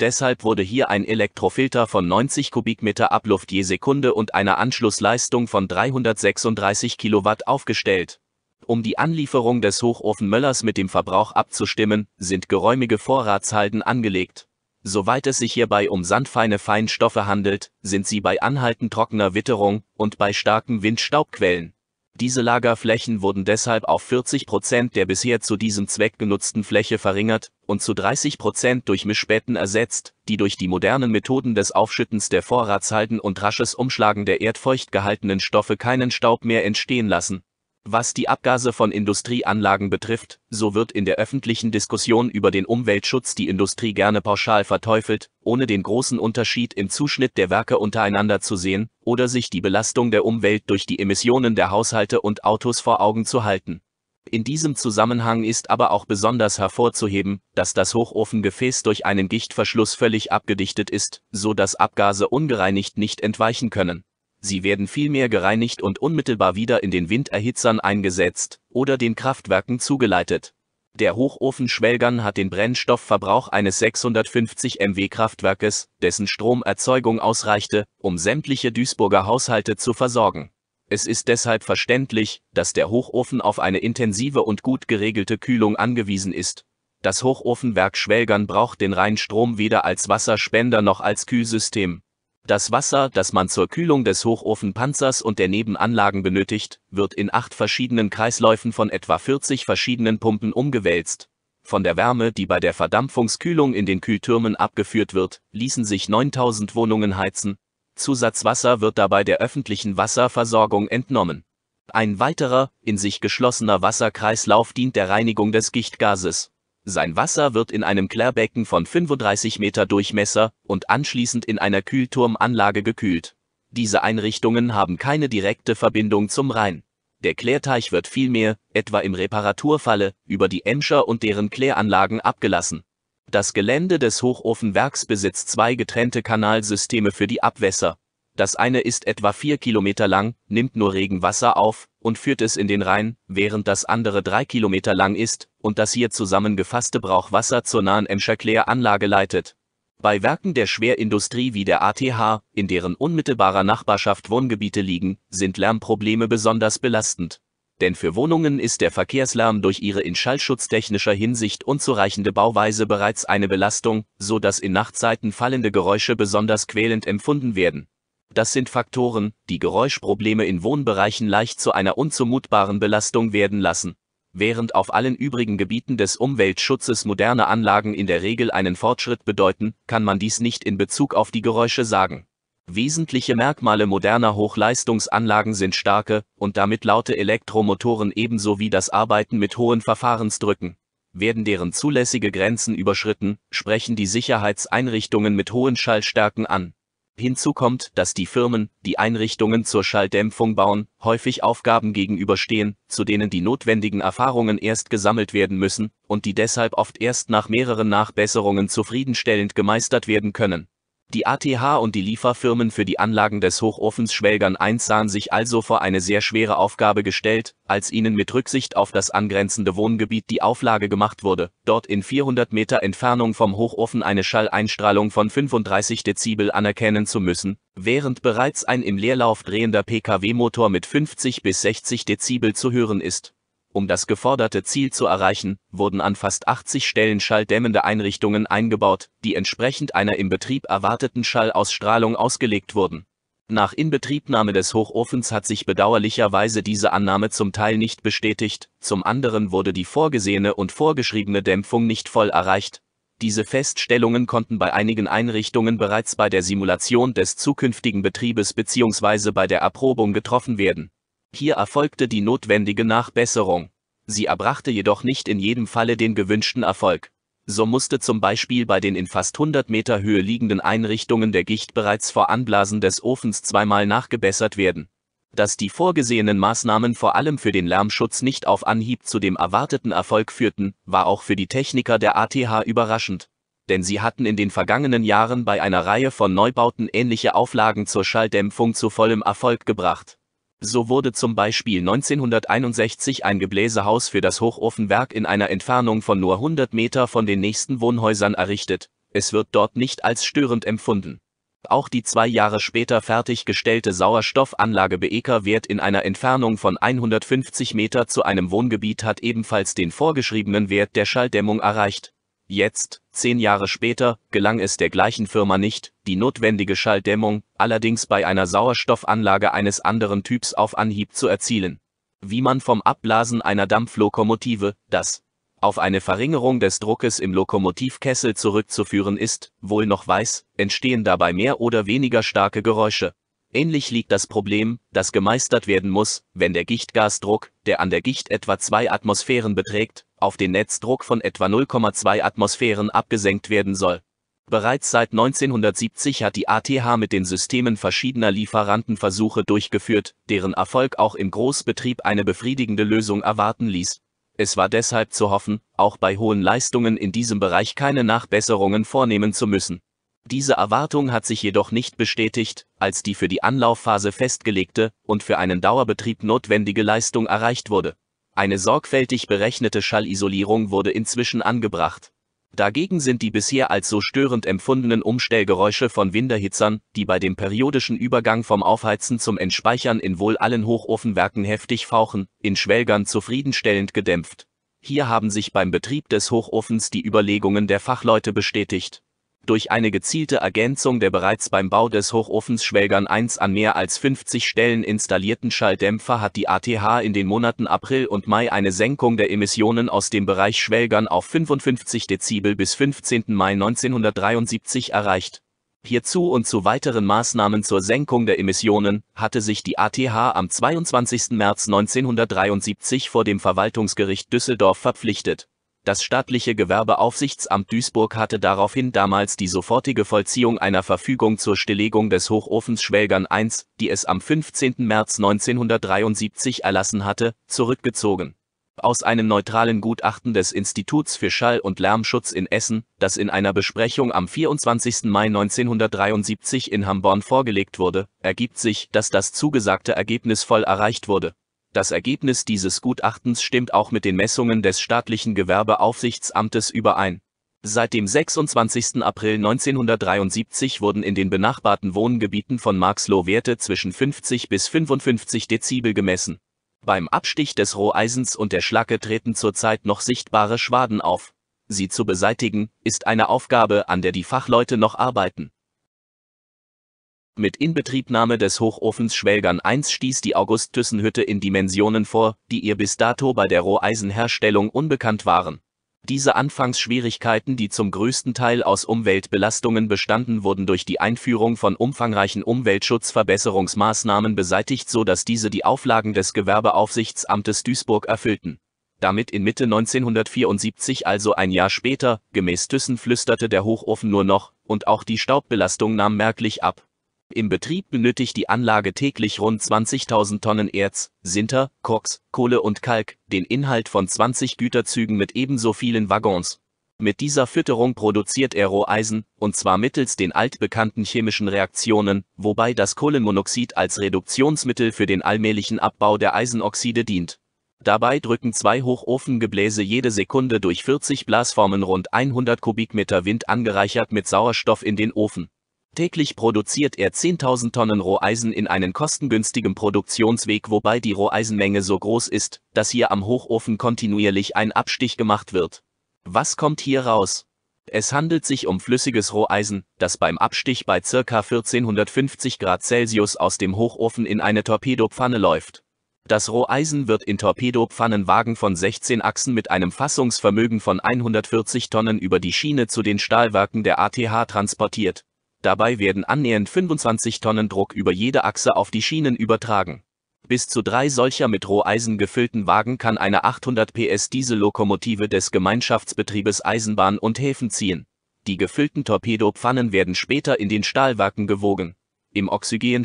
Deshalb wurde hier ein Elektrofilter von 90 Kubikmeter Abluft je Sekunde und einer Anschlussleistung von 336 Kilowatt aufgestellt. Um die Anlieferung des Hochofenmöllers mit dem Verbrauch abzustimmen, sind geräumige Vorratshalden angelegt. Soweit es sich hierbei um sandfeine Feinstoffe handelt, sind sie bei anhaltend trockener Witterung und bei starken Windstaubquellen. Diese Lagerflächen wurden deshalb auf 40 Prozent der bisher zu diesem Zweck genutzten Fläche verringert und zu 30 Prozent durch Mischbetten ersetzt, die durch die modernen Methoden des Aufschüttens der Vorratshalden und rasches Umschlagen der erdfeucht gehaltenen Stoffe keinen Staub mehr entstehen lassen was die Abgase von Industrieanlagen betrifft, so wird in der öffentlichen Diskussion über den Umweltschutz die Industrie gerne pauschal verteufelt, ohne den großen Unterschied im Zuschnitt der Werke untereinander zu sehen oder sich die Belastung der Umwelt durch die Emissionen der Haushalte und Autos vor Augen zu halten. In diesem Zusammenhang ist aber auch besonders hervorzuheben, dass das Hochofengefäß durch einen Gichtverschluss völlig abgedichtet ist, so dass Abgase ungereinigt nicht entweichen können. Sie werden vielmehr gereinigt und unmittelbar wieder in den Winderhitzern eingesetzt oder den Kraftwerken zugeleitet. Der Hochofen Schwelgern hat den Brennstoffverbrauch eines 650 MW Kraftwerkes, dessen Stromerzeugung ausreichte, um sämtliche Duisburger Haushalte zu versorgen. Es ist deshalb verständlich, dass der Hochofen auf eine intensive und gut geregelte Kühlung angewiesen ist. Das Hochofenwerk Schwelgern braucht den Rheinstrom weder als Wasserspender noch als Kühlsystem. Das Wasser, das man zur Kühlung des Hochofenpanzers und der Nebenanlagen benötigt, wird in acht verschiedenen Kreisläufen von etwa 40 verschiedenen Pumpen umgewälzt. Von der Wärme, die bei der Verdampfungskühlung in den Kühltürmen abgeführt wird, ließen sich 9000 Wohnungen heizen. Zusatzwasser wird dabei der öffentlichen Wasserversorgung entnommen. Ein weiterer, in sich geschlossener Wasserkreislauf dient der Reinigung des Gichtgases. Sein Wasser wird in einem Klärbecken von 35 Meter Durchmesser und anschließend in einer Kühlturmanlage gekühlt. Diese Einrichtungen haben keine direkte Verbindung zum Rhein. Der Klärteich wird vielmehr, etwa im Reparaturfalle, über die Emscher und deren Kläranlagen abgelassen. Das Gelände des Hochofenwerks besitzt zwei getrennte Kanalsysteme für die Abwässer. Das eine ist etwa vier Kilometer lang, nimmt nur Regenwasser auf, und führt es in den Rhein, während das andere drei Kilometer lang ist und das hier zusammengefasste Brauchwasser zur nahen Emscher-Kläranlage leitet. Bei Werken der Schwerindustrie wie der ATH, in deren unmittelbarer Nachbarschaft Wohngebiete liegen, sind Lärmprobleme besonders belastend. Denn für Wohnungen ist der Verkehrslärm durch ihre in schallschutztechnischer Hinsicht unzureichende Bauweise bereits eine Belastung, so dass in Nachtzeiten fallende Geräusche besonders quälend empfunden werden. Das sind Faktoren, die Geräuschprobleme in Wohnbereichen leicht zu einer unzumutbaren Belastung werden lassen. Während auf allen übrigen Gebieten des Umweltschutzes moderne Anlagen in der Regel einen Fortschritt bedeuten, kann man dies nicht in Bezug auf die Geräusche sagen. Wesentliche Merkmale moderner Hochleistungsanlagen sind starke und damit laute Elektromotoren ebenso wie das Arbeiten mit hohen Verfahrensdrücken. Werden deren zulässige Grenzen überschritten, sprechen die Sicherheitseinrichtungen mit hohen Schallstärken an. Hinzu kommt, dass die Firmen, die Einrichtungen zur Schalldämpfung bauen, häufig Aufgaben gegenüberstehen, zu denen die notwendigen Erfahrungen erst gesammelt werden müssen und die deshalb oft erst nach mehreren Nachbesserungen zufriedenstellend gemeistert werden können die ATH und die Lieferfirmen für die Anlagen des Hochofens Schwelgern 1 sahen sich also vor eine sehr schwere Aufgabe gestellt, als ihnen mit Rücksicht auf das angrenzende Wohngebiet die Auflage gemacht wurde, dort in 400 Meter Entfernung vom Hochofen eine Schalleinstrahlung von 35 Dezibel anerkennen zu müssen, während bereits ein im Leerlauf drehender PKW-Motor mit 50 bis 60 Dezibel zu hören ist. Um das geforderte Ziel zu erreichen, wurden an fast 80 Stellen schalldämmende Einrichtungen eingebaut, die entsprechend einer im Betrieb erwarteten Schallausstrahlung ausgelegt wurden. Nach Inbetriebnahme des Hochofens hat sich bedauerlicherweise diese Annahme zum Teil nicht bestätigt, zum anderen wurde die vorgesehene und vorgeschriebene Dämpfung nicht voll erreicht. Diese Feststellungen konnten bei einigen Einrichtungen bereits bei der Simulation des zukünftigen Betriebes bzw. bei der Erprobung getroffen werden hier erfolgte die notwendige Nachbesserung. Sie erbrachte jedoch nicht in jedem Falle den gewünschten Erfolg. So musste zum Beispiel bei den in fast 100 Meter Höhe liegenden Einrichtungen der Gicht bereits vor Anblasen des Ofens zweimal nachgebessert werden. Dass die vorgesehenen Maßnahmen vor allem für den Lärmschutz nicht auf Anhieb zu dem erwarteten Erfolg führten, war auch für die Techniker der ATH überraschend. Denn sie hatten in den vergangenen Jahren bei einer Reihe von Neubauten ähnliche Auflagen zur Schalldämpfung zu vollem Erfolg gebracht. So wurde zum Beispiel 1961 ein Gebläsehaus für das Hochofenwerk in einer Entfernung von nur 100 Meter von den nächsten Wohnhäusern errichtet, es wird dort nicht als störend empfunden. Auch die zwei Jahre später fertiggestellte Sauerstoffanlage Beeker Wert in einer Entfernung von 150 Meter zu einem Wohngebiet hat ebenfalls den vorgeschriebenen Wert der Schalldämmung erreicht. Jetzt, zehn Jahre später, gelang es der gleichen Firma nicht, die notwendige Schalldämmung, allerdings bei einer Sauerstoffanlage eines anderen Typs auf Anhieb zu erzielen. Wie man vom Abblasen einer Dampflokomotive, das auf eine Verringerung des Druckes im Lokomotivkessel zurückzuführen ist, wohl noch weiß, entstehen dabei mehr oder weniger starke Geräusche. Ähnlich liegt das Problem, das gemeistert werden muss, wenn der Gichtgasdruck, der an der Gicht etwa zwei Atmosphären beträgt, auf den Netzdruck von etwa 0,2 Atmosphären abgesenkt werden soll. Bereits seit 1970 hat die ATH mit den Systemen verschiedener Lieferanten Versuche durchgeführt, deren Erfolg auch im Großbetrieb eine befriedigende Lösung erwarten ließ. Es war deshalb zu hoffen, auch bei hohen Leistungen in diesem Bereich keine Nachbesserungen vornehmen zu müssen. Diese Erwartung hat sich jedoch nicht bestätigt, als die für die Anlaufphase festgelegte und für einen Dauerbetrieb notwendige Leistung erreicht wurde eine sorgfältig berechnete Schallisolierung wurde inzwischen angebracht. Dagegen sind die bisher als so störend empfundenen Umstellgeräusche von Winderhitzern, die bei dem periodischen Übergang vom Aufheizen zum Entspeichern in wohl allen Hochofenwerken heftig fauchen, in Schwelgern zufriedenstellend gedämpft. Hier haben sich beim Betrieb des Hochofens die Überlegungen der Fachleute bestätigt durch eine gezielte Ergänzung der bereits beim Bau des Hochofens Schwelgern 1 an mehr als 50 Stellen installierten Schalldämpfer hat die ATH in den Monaten April und Mai eine Senkung der Emissionen aus dem Bereich Schwelgern auf 55 Dezibel bis 15. Mai 1973 erreicht. Hierzu und zu weiteren Maßnahmen zur Senkung der Emissionen hatte sich die ATH am 22. März 1973 vor dem Verwaltungsgericht Düsseldorf verpflichtet das staatliche Gewerbeaufsichtsamt Duisburg hatte daraufhin damals die sofortige Vollziehung einer Verfügung zur Stilllegung des Hochofens Schwelgern I, die es am 15. März 1973 erlassen hatte, zurückgezogen. Aus einem neutralen Gutachten des Instituts für Schall- und Lärmschutz in Essen, das in einer Besprechung am 24. Mai 1973 in Hamborn vorgelegt wurde, ergibt sich, dass das zugesagte Ergebnis voll erreicht wurde das Ergebnis dieses Gutachtens stimmt auch mit den Messungen des staatlichen Gewerbeaufsichtsamtes überein. Seit dem 26. April 1973 wurden in den benachbarten Wohngebieten von Marxloh Werte zwischen 50 bis 55 Dezibel gemessen. Beim Abstich des Roheisens und der Schlacke treten zurzeit noch sichtbare Schwaden auf. Sie zu beseitigen, ist eine Aufgabe, an der die Fachleute noch arbeiten. Mit Inbetriebnahme des Hochofens Schwelgern 1 stieß die August-Thyssen-Hütte in Dimensionen vor, die ihr bis dato bei der Roheisenherstellung unbekannt waren. Diese Anfangsschwierigkeiten, die zum größten Teil aus Umweltbelastungen bestanden, wurden durch die Einführung von umfangreichen Umweltschutzverbesserungsmaßnahmen beseitigt, so dass diese die Auflagen des Gewerbeaufsichtsamtes Duisburg erfüllten. Damit in Mitte 1974, also ein Jahr später, gemäß Thyssen flüsterte der Hochofen nur noch, und auch die Staubbelastung nahm merklich ab. Im Betrieb benötigt die Anlage täglich rund 20.000 Tonnen Erz, Sinter, Koks, Kohle und Kalk, den Inhalt von 20 Güterzügen mit ebenso vielen Waggons. Mit dieser Fütterung produziert er Roheisen, und zwar mittels den altbekannten chemischen Reaktionen, wobei das Kohlenmonoxid als Reduktionsmittel für den allmählichen Abbau der Eisenoxide dient. Dabei drücken zwei Hochofengebläse jede Sekunde durch 40 Blasformen rund 100 Kubikmeter Wind angereichert mit Sauerstoff in den Ofen Täglich produziert er 10.000 Tonnen Roheisen in einen kostengünstigen Produktionsweg, wobei die Roheisenmenge so groß ist, dass hier am Hochofen kontinuierlich ein Abstich gemacht wird. Was kommt hier raus? Es handelt sich um flüssiges Roheisen, das beim Abstich bei ca. 1450 Grad Celsius aus dem Hochofen in eine Torpedopfanne läuft. Das Roheisen wird in Torpedopfannenwagen von 16 Achsen mit einem Fassungsvermögen von 140 Tonnen über die Schiene zu den Stahlwerken der ATH transportiert. Dabei werden annähernd 25 Tonnen Druck über jede Achse auf die Schienen übertragen. Bis zu drei solcher mit Roheisen gefüllten Wagen kann eine 800 PS Diesellokomotive des Gemeinschaftsbetriebes Eisenbahn und Häfen ziehen. Die gefüllten Torpedopfannen werden später in den Stahlwerken gewogen. Im oxygen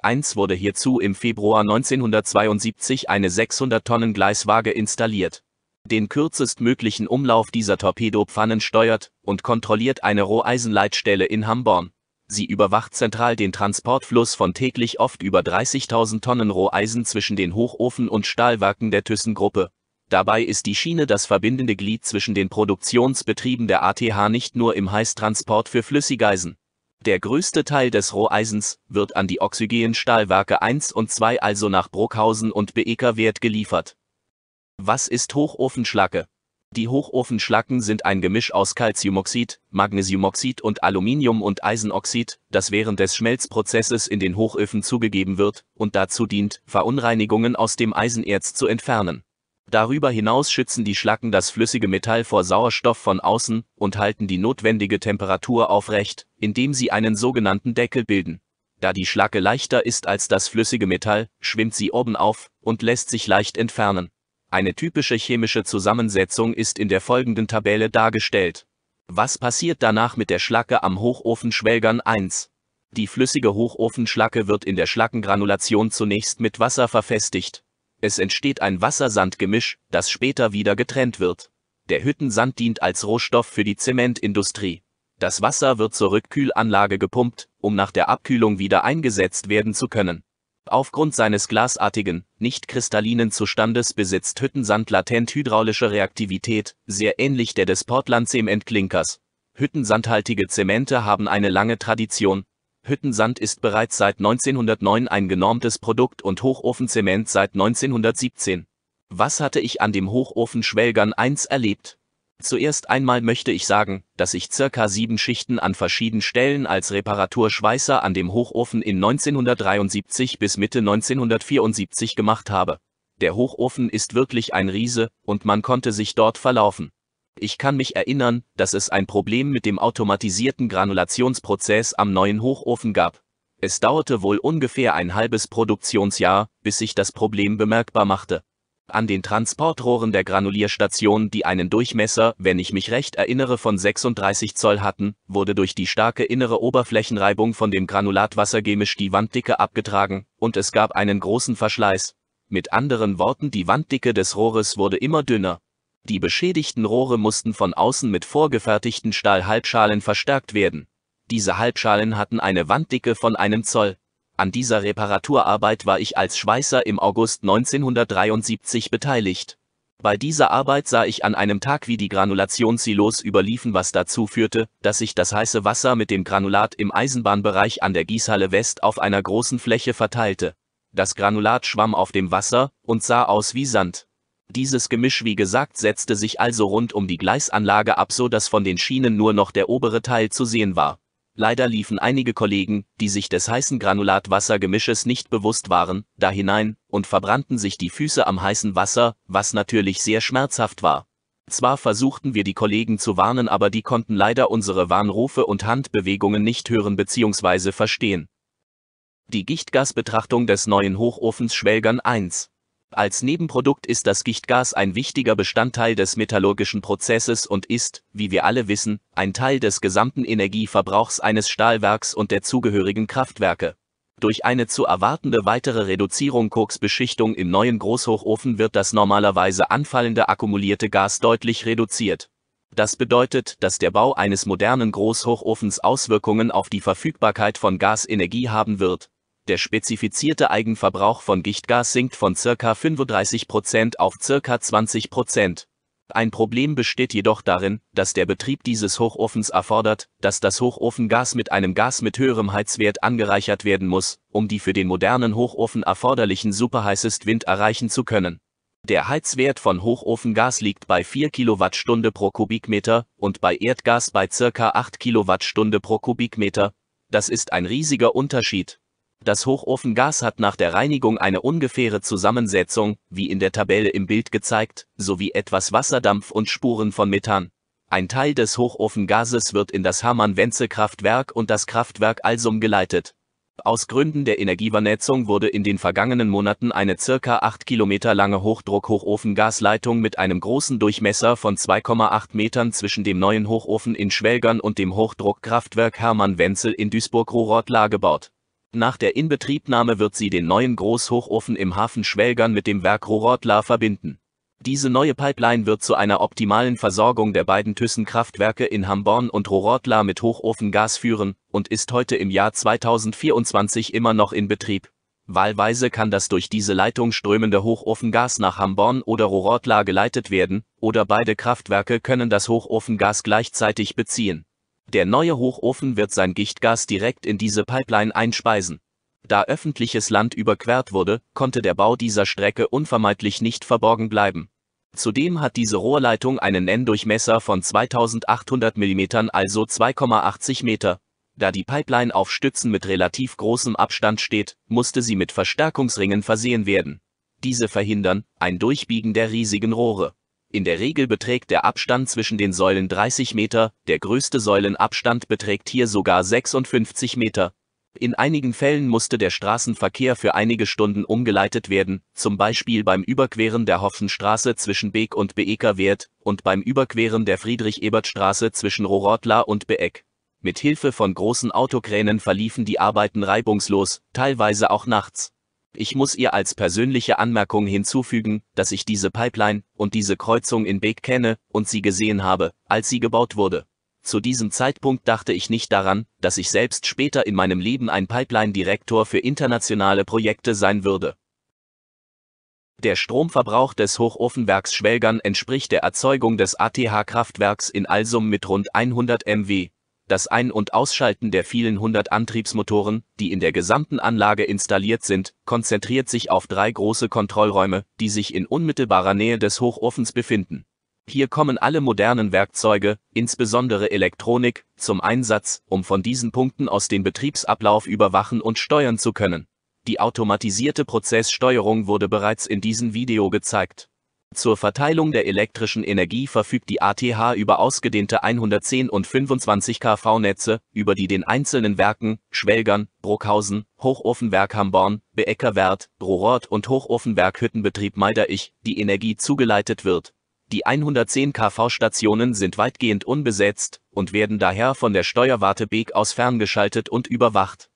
1 wurde hierzu im Februar 1972 eine 600-Tonnen-Gleiswaage installiert. Den kürzestmöglichen Umlauf dieser Torpedopfannen steuert und kontrolliert eine Roheisenleitstelle in Hamborn. Sie überwacht zentral den Transportfluss von täglich oft über 30.000 Tonnen Roheisen zwischen den Hochofen- und Stahlwerken der Thyssen-Gruppe. Dabei ist die Schiene das verbindende Glied zwischen den Produktionsbetrieben der ATH nicht nur im Heißtransport für Flüssigeisen. Der größte Teil des Roheisens wird an die Oxygen-Stahlwerke 1 und 2 also nach Bruckhausen und Beekerwerth geliefert. Was ist Hochofenschlacke? Die Hochofenschlacken sind ein Gemisch aus Calciumoxid, Magnesiumoxid und Aluminium- und Eisenoxid, das während des Schmelzprozesses in den Hochöfen zugegeben wird und dazu dient, Verunreinigungen aus dem Eisenerz zu entfernen. Darüber hinaus schützen die Schlacken das flüssige Metall vor Sauerstoff von außen und halten die notwendige Temperatur aufrecht, indem sie einen sogenannten Deckel bilden. Da die Schlacke leichter ist als das flüssige Metall, schwimmt sie oben auf und lässt sich leicht entfernen. Eine typische chemische Zusammensetzung ist in der folgenden Tabelle dargestellt. Was passiert danach mit der Schlacke am Hochofenschwelgern 1? Die flüssige Hochofenschlacke wird in der Schlackengranulation zunächst mit Wasser verfestigt. Es entsteht ein Wassersandgemisch, das später wieder getrennt wird. Der Hüttensand dient als Rohstoff für die Zementindustrie. Das Wasser wird zur Rückkühlanlage gepumpt, um nach der Abkühlung wieder eingesetzt werden zu können. Aufgrund seines glasartigen, nicht kristallinen Zustandes besitzt Hüttensand latent hydraulische Reaktivität, sehr ähnlich der des Portland-Zementklinkers. Hüttensandhaltige Zemente haben eine lange Tradition. Hüttensand ist bereits seit 1909 ein genormtes Produkt und Hochofenzement seit 1917. Was hatte ich an dem Hochofenschwelgern 1 erlebt? Zuerst einmal möchte ich sagen, dass ich circa sieben Schichten an verschiedenen Stellen als Reparaturschweißer an dem Hochofen in 1973 bis Mitte 1974 gemacht habe. Der Hochofen ist wirklich ein Riese, und man konnte sich dort verlaufen. Ich kann mich erinnern, dass es ein Problem mit dem automatisierten Granulationsprozess am neuen Hochofen gab. Es dauerte wohl ungefähr ein halbes Produktionsjahr, bis sich das Problem bemerkbar machte an den Transportrohren der Granulierstation, die einen Durchmesser, wenn ich mich recht erinnere, von 36 Zoll hatten, wurde durch die starke innere Oberflächenreibung von dem Granulatwasser chemisch die Wanddicke abgetragen, und es gab einen großen Verschleiß. Mit anderen Worten, die Wanddicke des Rohres wurde immer dünner. Die beschädigten Rohre mussten von außen mit vorgefertigten Stahlhalbschalen verstärkt werden. Diese Halbschalen hatten eine Wanddicke von einem Zoll. An dieser Reparaturarbeit war ich als Schweißer im August 1973 beteiligt. Bei dieser Arbeit sah ich an einem Tag, wie die Granulationssilos überliefen, was dazu führte, dass sich das heiße Wasser mit dem Granulat im Eisenbahnbereich an der Gießhalle West auf einer großen Fläche verteilte. Das Granulat schwamm auf dem Wasser und sah aus wie Sand. Dieses Gemisch, wie gesagt, setzte sich also rund um die Gleisanlage ab, so dass von den Schienen nur noch der obere Teil zu sehen war. Leider liefen einige Kollegen, die sich des heißen Granulatwassergemisches nicht bewusst waren, da hinein und verbrannten sich die Füße am heißen Wasser, was natürlich sehr schmerzhaft war. Zwar versuchten wir die Kollegen zu warnen, aber die konnten leider unsere Warnrufe und Handbewegungen nicht hören bzw. verstehen. Die Gichtgasbetrachtung des neuen Hochofens Schwelgern 1 als Nebenprodukt ist das Gichtgas ein wichtiger Bestandteil des metallurgischen Prozesses und ist, wie wir alle wissen, ein Teil des gesamten Energieverbrauchs eines Stahlwerks und der zugehörigen Kraftwerke. Durch eine zu erwartende weitere Reduzierung Koksbeschichtung im neuen Großhochofen wird das normalerweise anfallende akkumulierte Gas deutlich reduziert. Das bedeutet, dass der Bau eines modernen Großhochofens Auswirkungen auf die Verfügbarkeit von Gasenergie haben wird der spezifizierte Eigenverbrauch von Gichtgas sinkt von ca. 35% auf ca. 20%. Ein Problem besteht jedoch darin, dass der Betrieb dieses Hochofens erfordert, dass das Hochofengas mit einem Gas mit höherem Heizwert angereichert werden muss, um die für den modernen Hochofen erforderlichen superheißest Wind erreichen zu können. Der Heizwert von Hochofengas liegt bei 4 Kilowattstunde pro Kubikmeter und bei Erdgas bei ca. 8 Kilowattstunde pro Kubikmeter. Das ist ein riesiger Unterschied. Das Hochofengas hat nach der Reinigung eine ungefähre Zusammensetzung, wie in der Tabelle im Bild gezeigt, sowie etwas Wasserdampf und Spuren von Methan. Ein Teil des Hochofengases wird in das Hamann-Wenzel-Kraftwerk und das Kraftwerk Alsum geleitet. Aus Gründen der Energievernetzung wurde in den vergangenen Monaten eine circa 8 Kilometer lange Hochdruck-Hochofengasleitung mit einem großen Durchmesser von 2,8 Metern zwischen dem neuen Hochofen in Schwelgern und dem Hochdruckkraftwerk Hermann Wenzel in duisburg rohrortla gebaut. Nach der Inbetriebnahme wird sie den neuen Großhochofen im Hafen Schwelgern mit dem Werk Rorotla verbinden. Diese neue Pipeline wird zu einer optimalen Versorgung der beiden Thyssen-Kraftwerke in Hamborn und Rorotla mit Hochofengas führen und ist heute im Jahr 2024 immer noch in Betrieb. Wahlweise kann das durch diese Leitung strömende Hochofengas nach Hamborn oder Rorotla geleitet werden, oder beide Kraftwerke können das Hochofengas gleichzeitig beziehen der neue Hochofen wird sein Gichtgas direkt in diese Pipeline einspeisen. Da öffentliches Land überquert wurde, konnte der Bau dieser Strecke unvermeidlich nicht verborgen bleiben. Zudem hat diese Rohrleitung einen Nenndurchmesser von 2800 mm, also 2,80 Meter. Da die Pipeline auf Stützen mit relativ großem Abstand steht, musste sie mit Verstärkungsringen versehen werden. Diese verhindern ein Durchbiegen der riesigen Rohre. In der Regel beträgt der Abstand zwischen den Säulen 30 Meter, der größte Säulenabstand beträgt hier sogar 56 Meter. In einigen Fällen musste der Straßenverkehr für einige Stunden umgeleitet werden, zum Beispiel beim Überqueren der Hoffenstraße zwischen Beek und Beekerwert und beim Überqueren der Friedrich-Ebert-Straße zwischen Rorotler und Beeck. Mit Hilfe von großen Autokränen verliefen die Arbeiten reibungslos, teilweise auch nachts. Ich muss ihr als persönliche Anmerkung hinzufügen, dass ich diese Pipeline und diese Kreuzung in Beek kenne und sie gesehen habe, als sie gebaut wurde. Zu diesem Zeitpunkt dachte ich nicht daran, dass ich selbst später in meinem Leben ein Pipeline-Direktor für internationale Projekte sein würde. Der Stromverbrauch des Hochofenwerks Schwelgern entspricht der Erzeugung des ATH-Kraftwerks in Alsum mit rund 100 MW das Ein- und Ausschalten der vielen hundert Antriebsmotoren, die in der gesamten Anlage installiert sind, konzentriert sich auf drei große Kontrollräume, die sich in unmittelbarer Nähe des Hochofens befinden. Hier kommen alle modernen Werkzeuge, insbesondere Elektronik, zum Einsatz, um von diesen Punkten aus den Betriebsablauf überwachen und steuern zu können. Die automatisierte Prozesssteuerung wurde bereits in diesem Video gezeigt. Zur Verteilung der elektrischen Energie verfügt die ATH über ausgedehnte 110 und 25 kV-Netze, über die den einzelnen Werken, Schwelgern, Bruckhausen, Hochofenwerk Hamborn, Beeckerwerth, Rohrort und Hochofenwerk Hüttenbetrieb Meiderich, die Energie zugeleitet wird. Die 110 kV-Stationen sind weitgehend unbesetzt und werden daher von der Steuerwarte Beek aus ferngeschaltet und überwacht.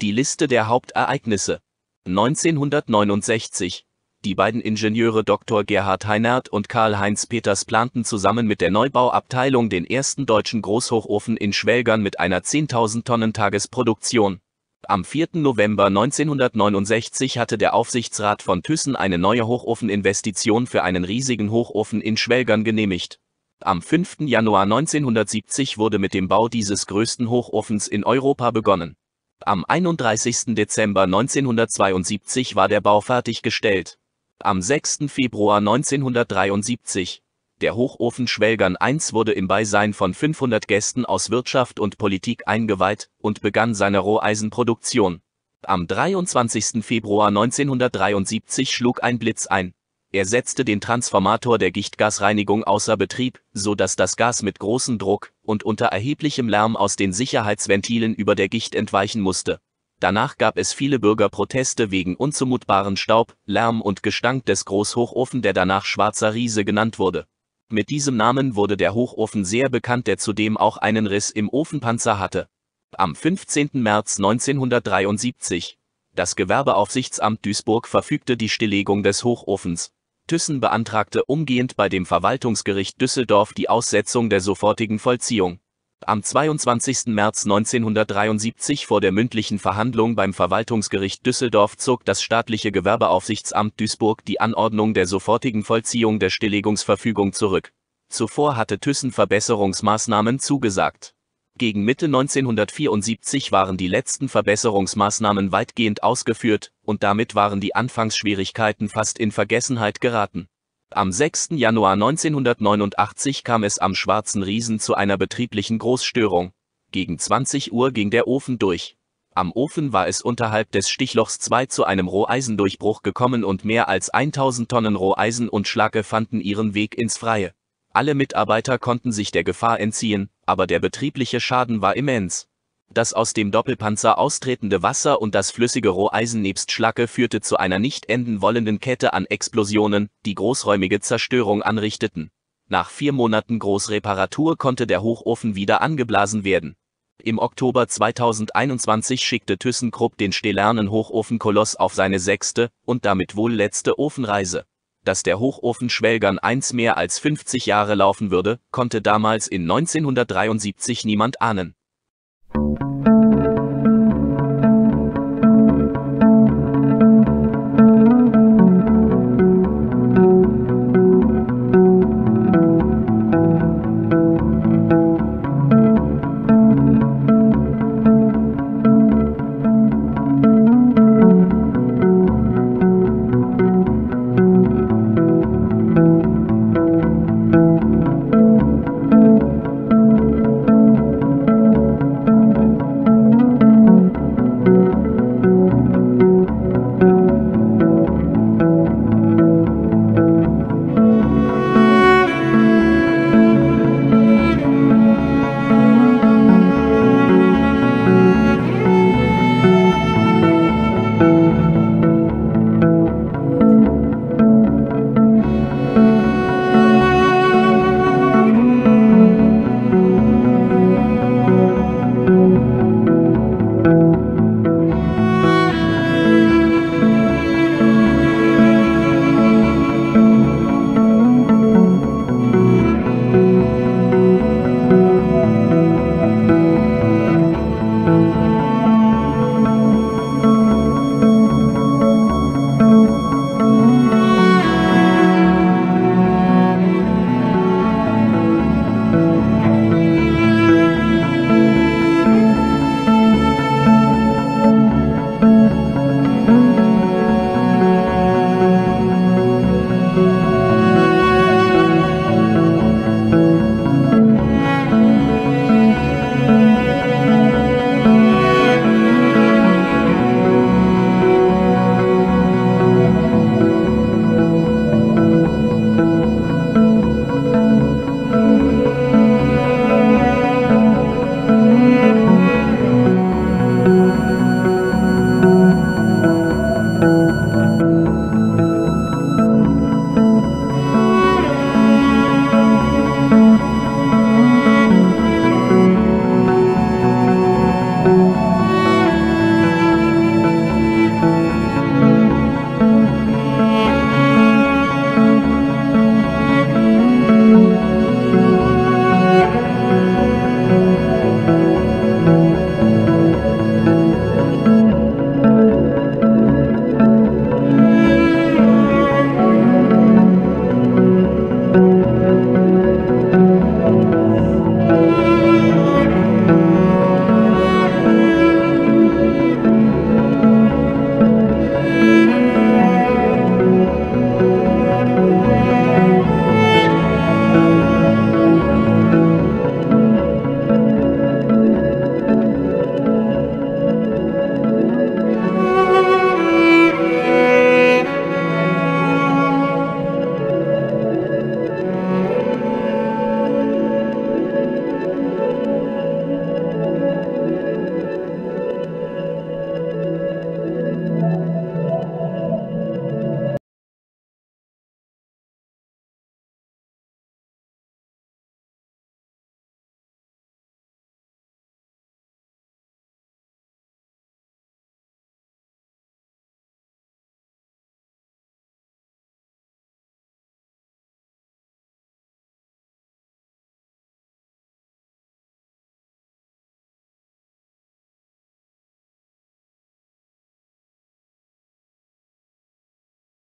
Die Liste der Hauptereignisse 1969 die beiden Ingenieure Dr. Gerhard Heinert und Karl-Heinz Peters planten zusammen mit der Neubauabteilung den ersten deutschen Großhochofen in Schwelgern mit einer 10.000 Tonnen Tagesproduktion. Am 4. November 1969 hatte der Aufsichtsrat von Thyssen eine neue Hochofeninvestition für einen riesigen Hochofen in Schwelgern genehmigt. Am 5. Januar 1970 wurde mit dem Bau dieses größten Hochofens in Europa begonnen. Am 31. Dezember 1972 war der Bau fertiggestellt am 6. Februar 1973, der Hochofen Schwelgern I wurde im Beisein von 500 Gästen aus Wirtschaft und Politik eingeweiht und begann seine Roheisenproduktion. Am 23. Februar 1973 schlug ein Blitz ein. Er setzte den Transformator der Gichtgasreinigung außer Betrieb, so dass das Gas mit großem Druck und unter erheblichem Lärm aus den Sicherheitsventilen über der Gicht entweichen musste Danach gab es viele Bürgerproteste wegen unzumutbaren Staub, Lärm und Gestank des Großhochofen, der danach Schwarzer Riese genannt wurde. Mit diesem Namen wurde der Hochofen sehr bekannt, der zudem auch einen Riss im Ofenpanzer hatte. Am 15. März 1973. Das Gewerbeaufsichtsamt Duisburg verfügte die Stilllegung des Hochofens. Thyssen beantragte umgehend bei dem Verwaltungsgericht Düsseldorf die Aussetzung der sofortigen Vollziehung. Am 22. März 1973 vor der mündlichen Verhandlung beim Verwaltungsgericht Düsseldorf zog das staatliche Gewerbeaufsichtsamt Duisburg die Anordnung der sofortigen Vollziehung der Stilllegungsverfügung zurück. Zuvor hatte Thyssen Verbesserungsmaßnahmen zugesagt. Gegen Mitte 1974 waren die letzten Verbesserungsmaßnahmen weitgehend ausgeführt, und damit waren die Anfangsschwierigkeiten fast in Vergessenheit geraten am 6. Januar 1989 kam es am Schwarzen Riesen zu einer betrieblichen Großstörung. Gegen 20 Uhr ging der Ofen durch. Am Ofen war es unterhalb des Stichlochs 2 zu einem Roheisendurchbruch gekommen und mehr als 1000 Tonnen Roheisen und Schlacke fanden ihren Weg ins Freie. Alle Mitarbeiter konnten sich der Gefahr entziehen, aber der betriebliche Schaden war immens. Das aus dem Doppelpanzer austretende Wasser und das flüssige Roheisen nebst Schlacke führte zu einer nicht enden wollenden Kette an Explosionen, die großräumige Zerstörung anrichteten. Nach vier Monaten Großreparatur konnte der Hochofen wieder angeblasen werden. Im Oktober 2021 schickte ThyssenKrupp den stellernen Hochofenkoloss auf seine sechste und damit wohl letzte Ofenreise. Dass der Hochofen Schwelgern eins mehr als 50 Jahre laufen würde, konnte damals in 1973 niemand ahnen.